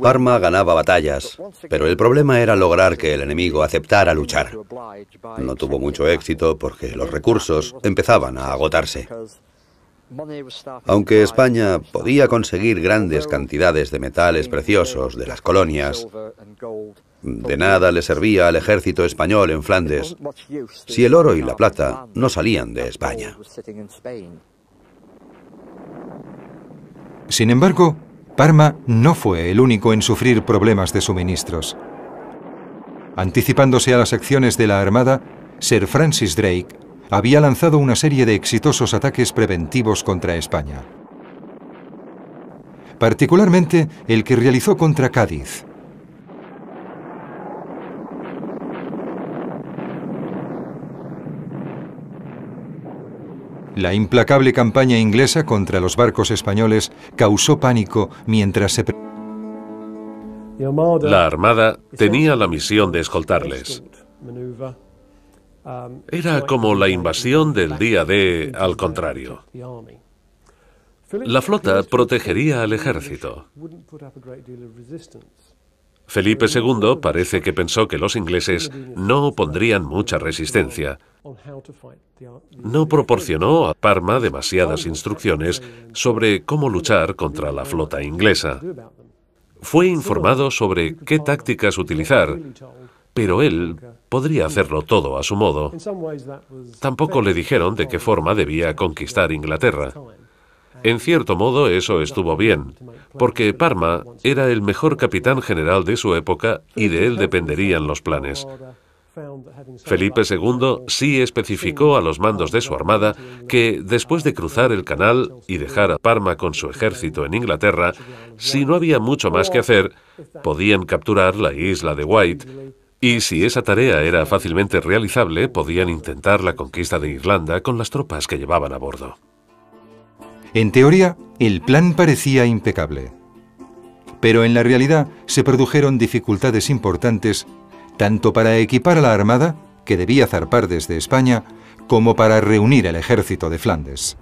[SPEAKER 4] Parma ganaba batallas, pero
[SPEAKER 3] el problema era lograr que el enemigo aceptara luchar. No tuvo mucho éxito porque los recursos empezaban a agotarse. Aunque España podía conseguir grandes cantidades de metales preciosos de las colonias, de nada le servía al ejército español en Flandes si el oro y la plata
[SPEAKER 1] no salían de España. Sin embargo, Parma no fue el único en sufrir problemas de suministros. Anticipándose a las acciones de la Armada, Sir Francis Drake había lanzado una serie de exitosos ataques preventivos contra España. Particularmente el que realizó contra Cádiz, La implacable campaña inglesa contra los barcos españoles causó pánico mientras se... La
[SPEAKER 4] Armada tenía la misión de escoltarles. Era como la invasión del día D al contrario. La flota protegería al ejército. Felipe II parece que pensó que los ingleses no opondrían mucha resistencia. No proporcionó a Parma demasiadas instrucciones sobre cómo luchar contra la flota inglesa. Fue informado sobre qué tácticas utilizar, pero él podría hacerlo todo a su modo. Tampoco le dijeron de qué forma debía conquistar Inglaterra. En cierto modo eso estuvo bien, porque Parma era el mejor capitán general de su época y de él dependerían los planes. Felipe II sí especificó a los mandos de su armada que, después de cruzar el canal y dejar a Parma con su ejército en Inglaterra, si no había mucho más que hacer, podían capturar la isla de White y si esa tarea era fácilmente realizable, podían intentar la conquista
[SPEAKER 1] de Irlanda con las tropas que llevaban a bordo. En teoría, el plan parecía impecable. Pero en la realidad se produjeron dificultades importantes tanto para equipar a la Armada, que debía zarpar desde España, como para reunir al ejército de Flandes.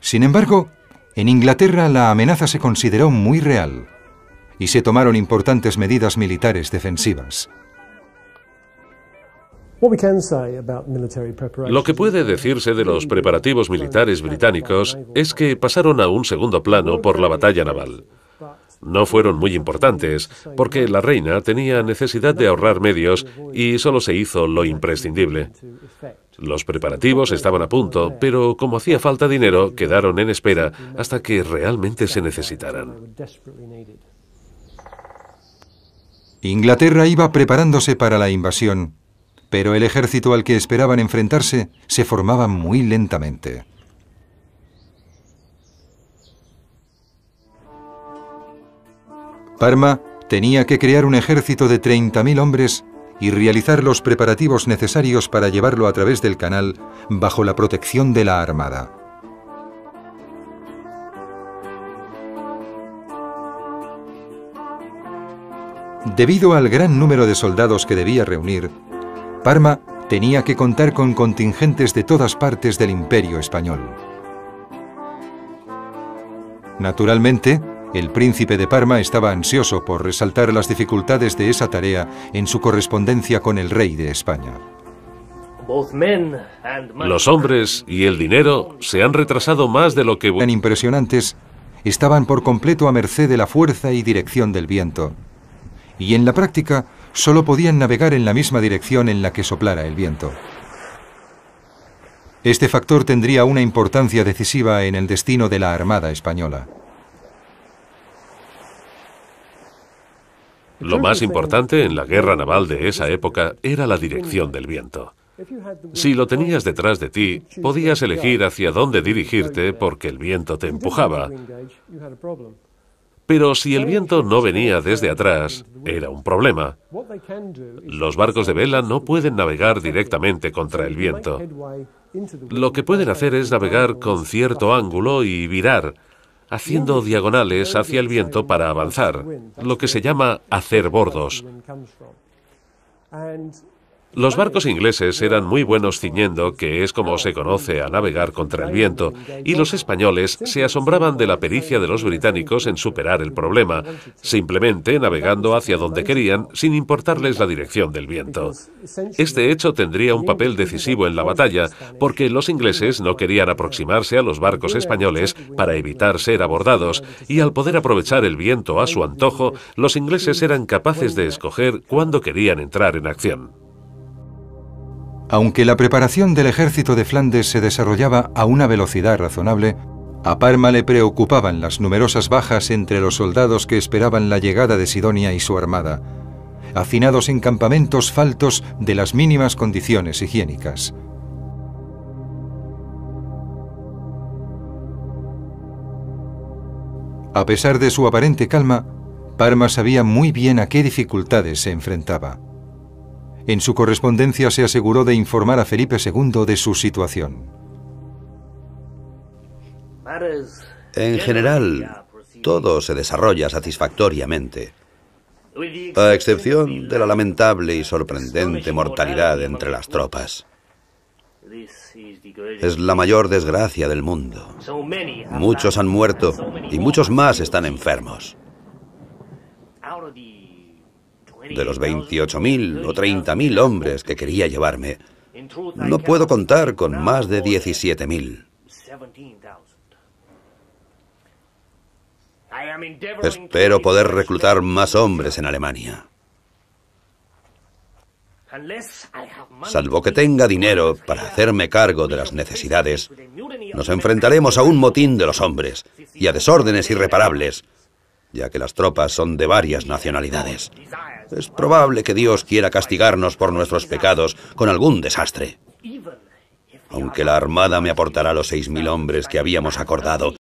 [SPEAKER 1] Sin embargo, en Inglaterra la amenaza se consideró muy real y se tomaron importantes medidas militares defensivas. Lo que puede decirse de los
[SPEAKER 4] preparativos militares británicos es que pasaron a un segundo plano por la batalla naval. No fueron muy importantes porque la reina tenía necesidad de ahorrar medios y solo se hizo lo imprescindible. Los preparativos estaban a punto, pero como hacía falta dinero, quedaron en espera hasta que realmente se necesitaran.
[SPEAKER 1] Inglaterra iba preparándose para la invasión, pero el ejército al que esperaban enfrentarse se formaba muy lentamente. Parma tenía que crear un ejército de 30.000 hombres y realizar los preparativos necesarios para llevarlo a través del canal bajo la protección de la Armada. Debido al gran número de soldados que debía reunir, Parma tenía que contar con contingentes de todas partes del imperio español. Naturalmente, el príncipe de Parma estaba ansioso por resaltar las dificultades de esa tarea en su correspondencia con el rey de España.
[SPEAKER 4] Los hombres y el dinero se han retrasado más de lo que...
[SPEAKER 1] Tan impresionantes, estaban por completo a merced de la fuerza y dirección del viento, y en la práctica solo podían navegar en la misma dirección en la que soplara el viento. Este factor tendría una importancia decisiva en el destino de la Armada española.
[SPEAKER 4] Lo más importante en la guerra naval de esa época era la dirección del viento. Si lo tenías detrás de ti, podías elegir hacia dónde dirigirte porque el viento te empujaba. Pero si el viento no venía desde atrás, era un problema. Los barcos de vela no pueden navegar directamente contra el viento. Lo que pueden hacer es navegar con cierto ángulo y virar, haciendo diagonales hacia el viento para avanzar, lo que se llama hacer bordos. Los barcos ingleses eran muy buenos ciñendo, que es como se conoce a navegar contra el viento, y los españoles se asombraban de la pericia de los británicos en superar el problema, simplemente navegando hacia donde querían sin importarles la dirección del viento. Este hecho tendría un papel decisivo en la batalla, porque los ingleses no querían aproximarse a los barcos españoles para evitar ser abordados, y al poder aprovechar el viento a su antojo, los ingleses eran capaces de escoger cuándo querían entrar en acción.
[SPEAKER 1] Aunque la preparación del ejército de Flandes se desarrollaba a una velocidad razonable, a Parma le preocupaban las numerosas bajas entre los soldados que esperaban la llegada de Sidonia y su armada, hacinados en campamentos faltos de las mínimas condiciones higiénicas. A pesar de su aparente calma, Parma sabía muy bien a qué dificultades se enfrentaba. En su correspondencia se aseguró de informar a Felipe II de su situación. En general, todo se
[SPEAKER 3] desarrolla satisfactoriamente, a excepción de la lamentable y sorprendente mortalidad entre las tropas. Es la mayor desgracia del mundo. Muchos han muerto y muchos más están enfermos de los 28.000 o 30.000 hombres que quería llevarme, no puedo contar con más de 17.000. Espero poder reclutar más hombres en Alemania. Salvo que tenga dinero para hacerme cargo de las necesidades, nos enfrentaremos a un motín de los hombres y a desórdenes irreparables, ya que las tropas son de varias nacionalidades. Es probable que Dios quiera castigarnos por nuestros pecados con algún desastre. Aunque la armada me aportará los seis mil hombres que habíamos acordado,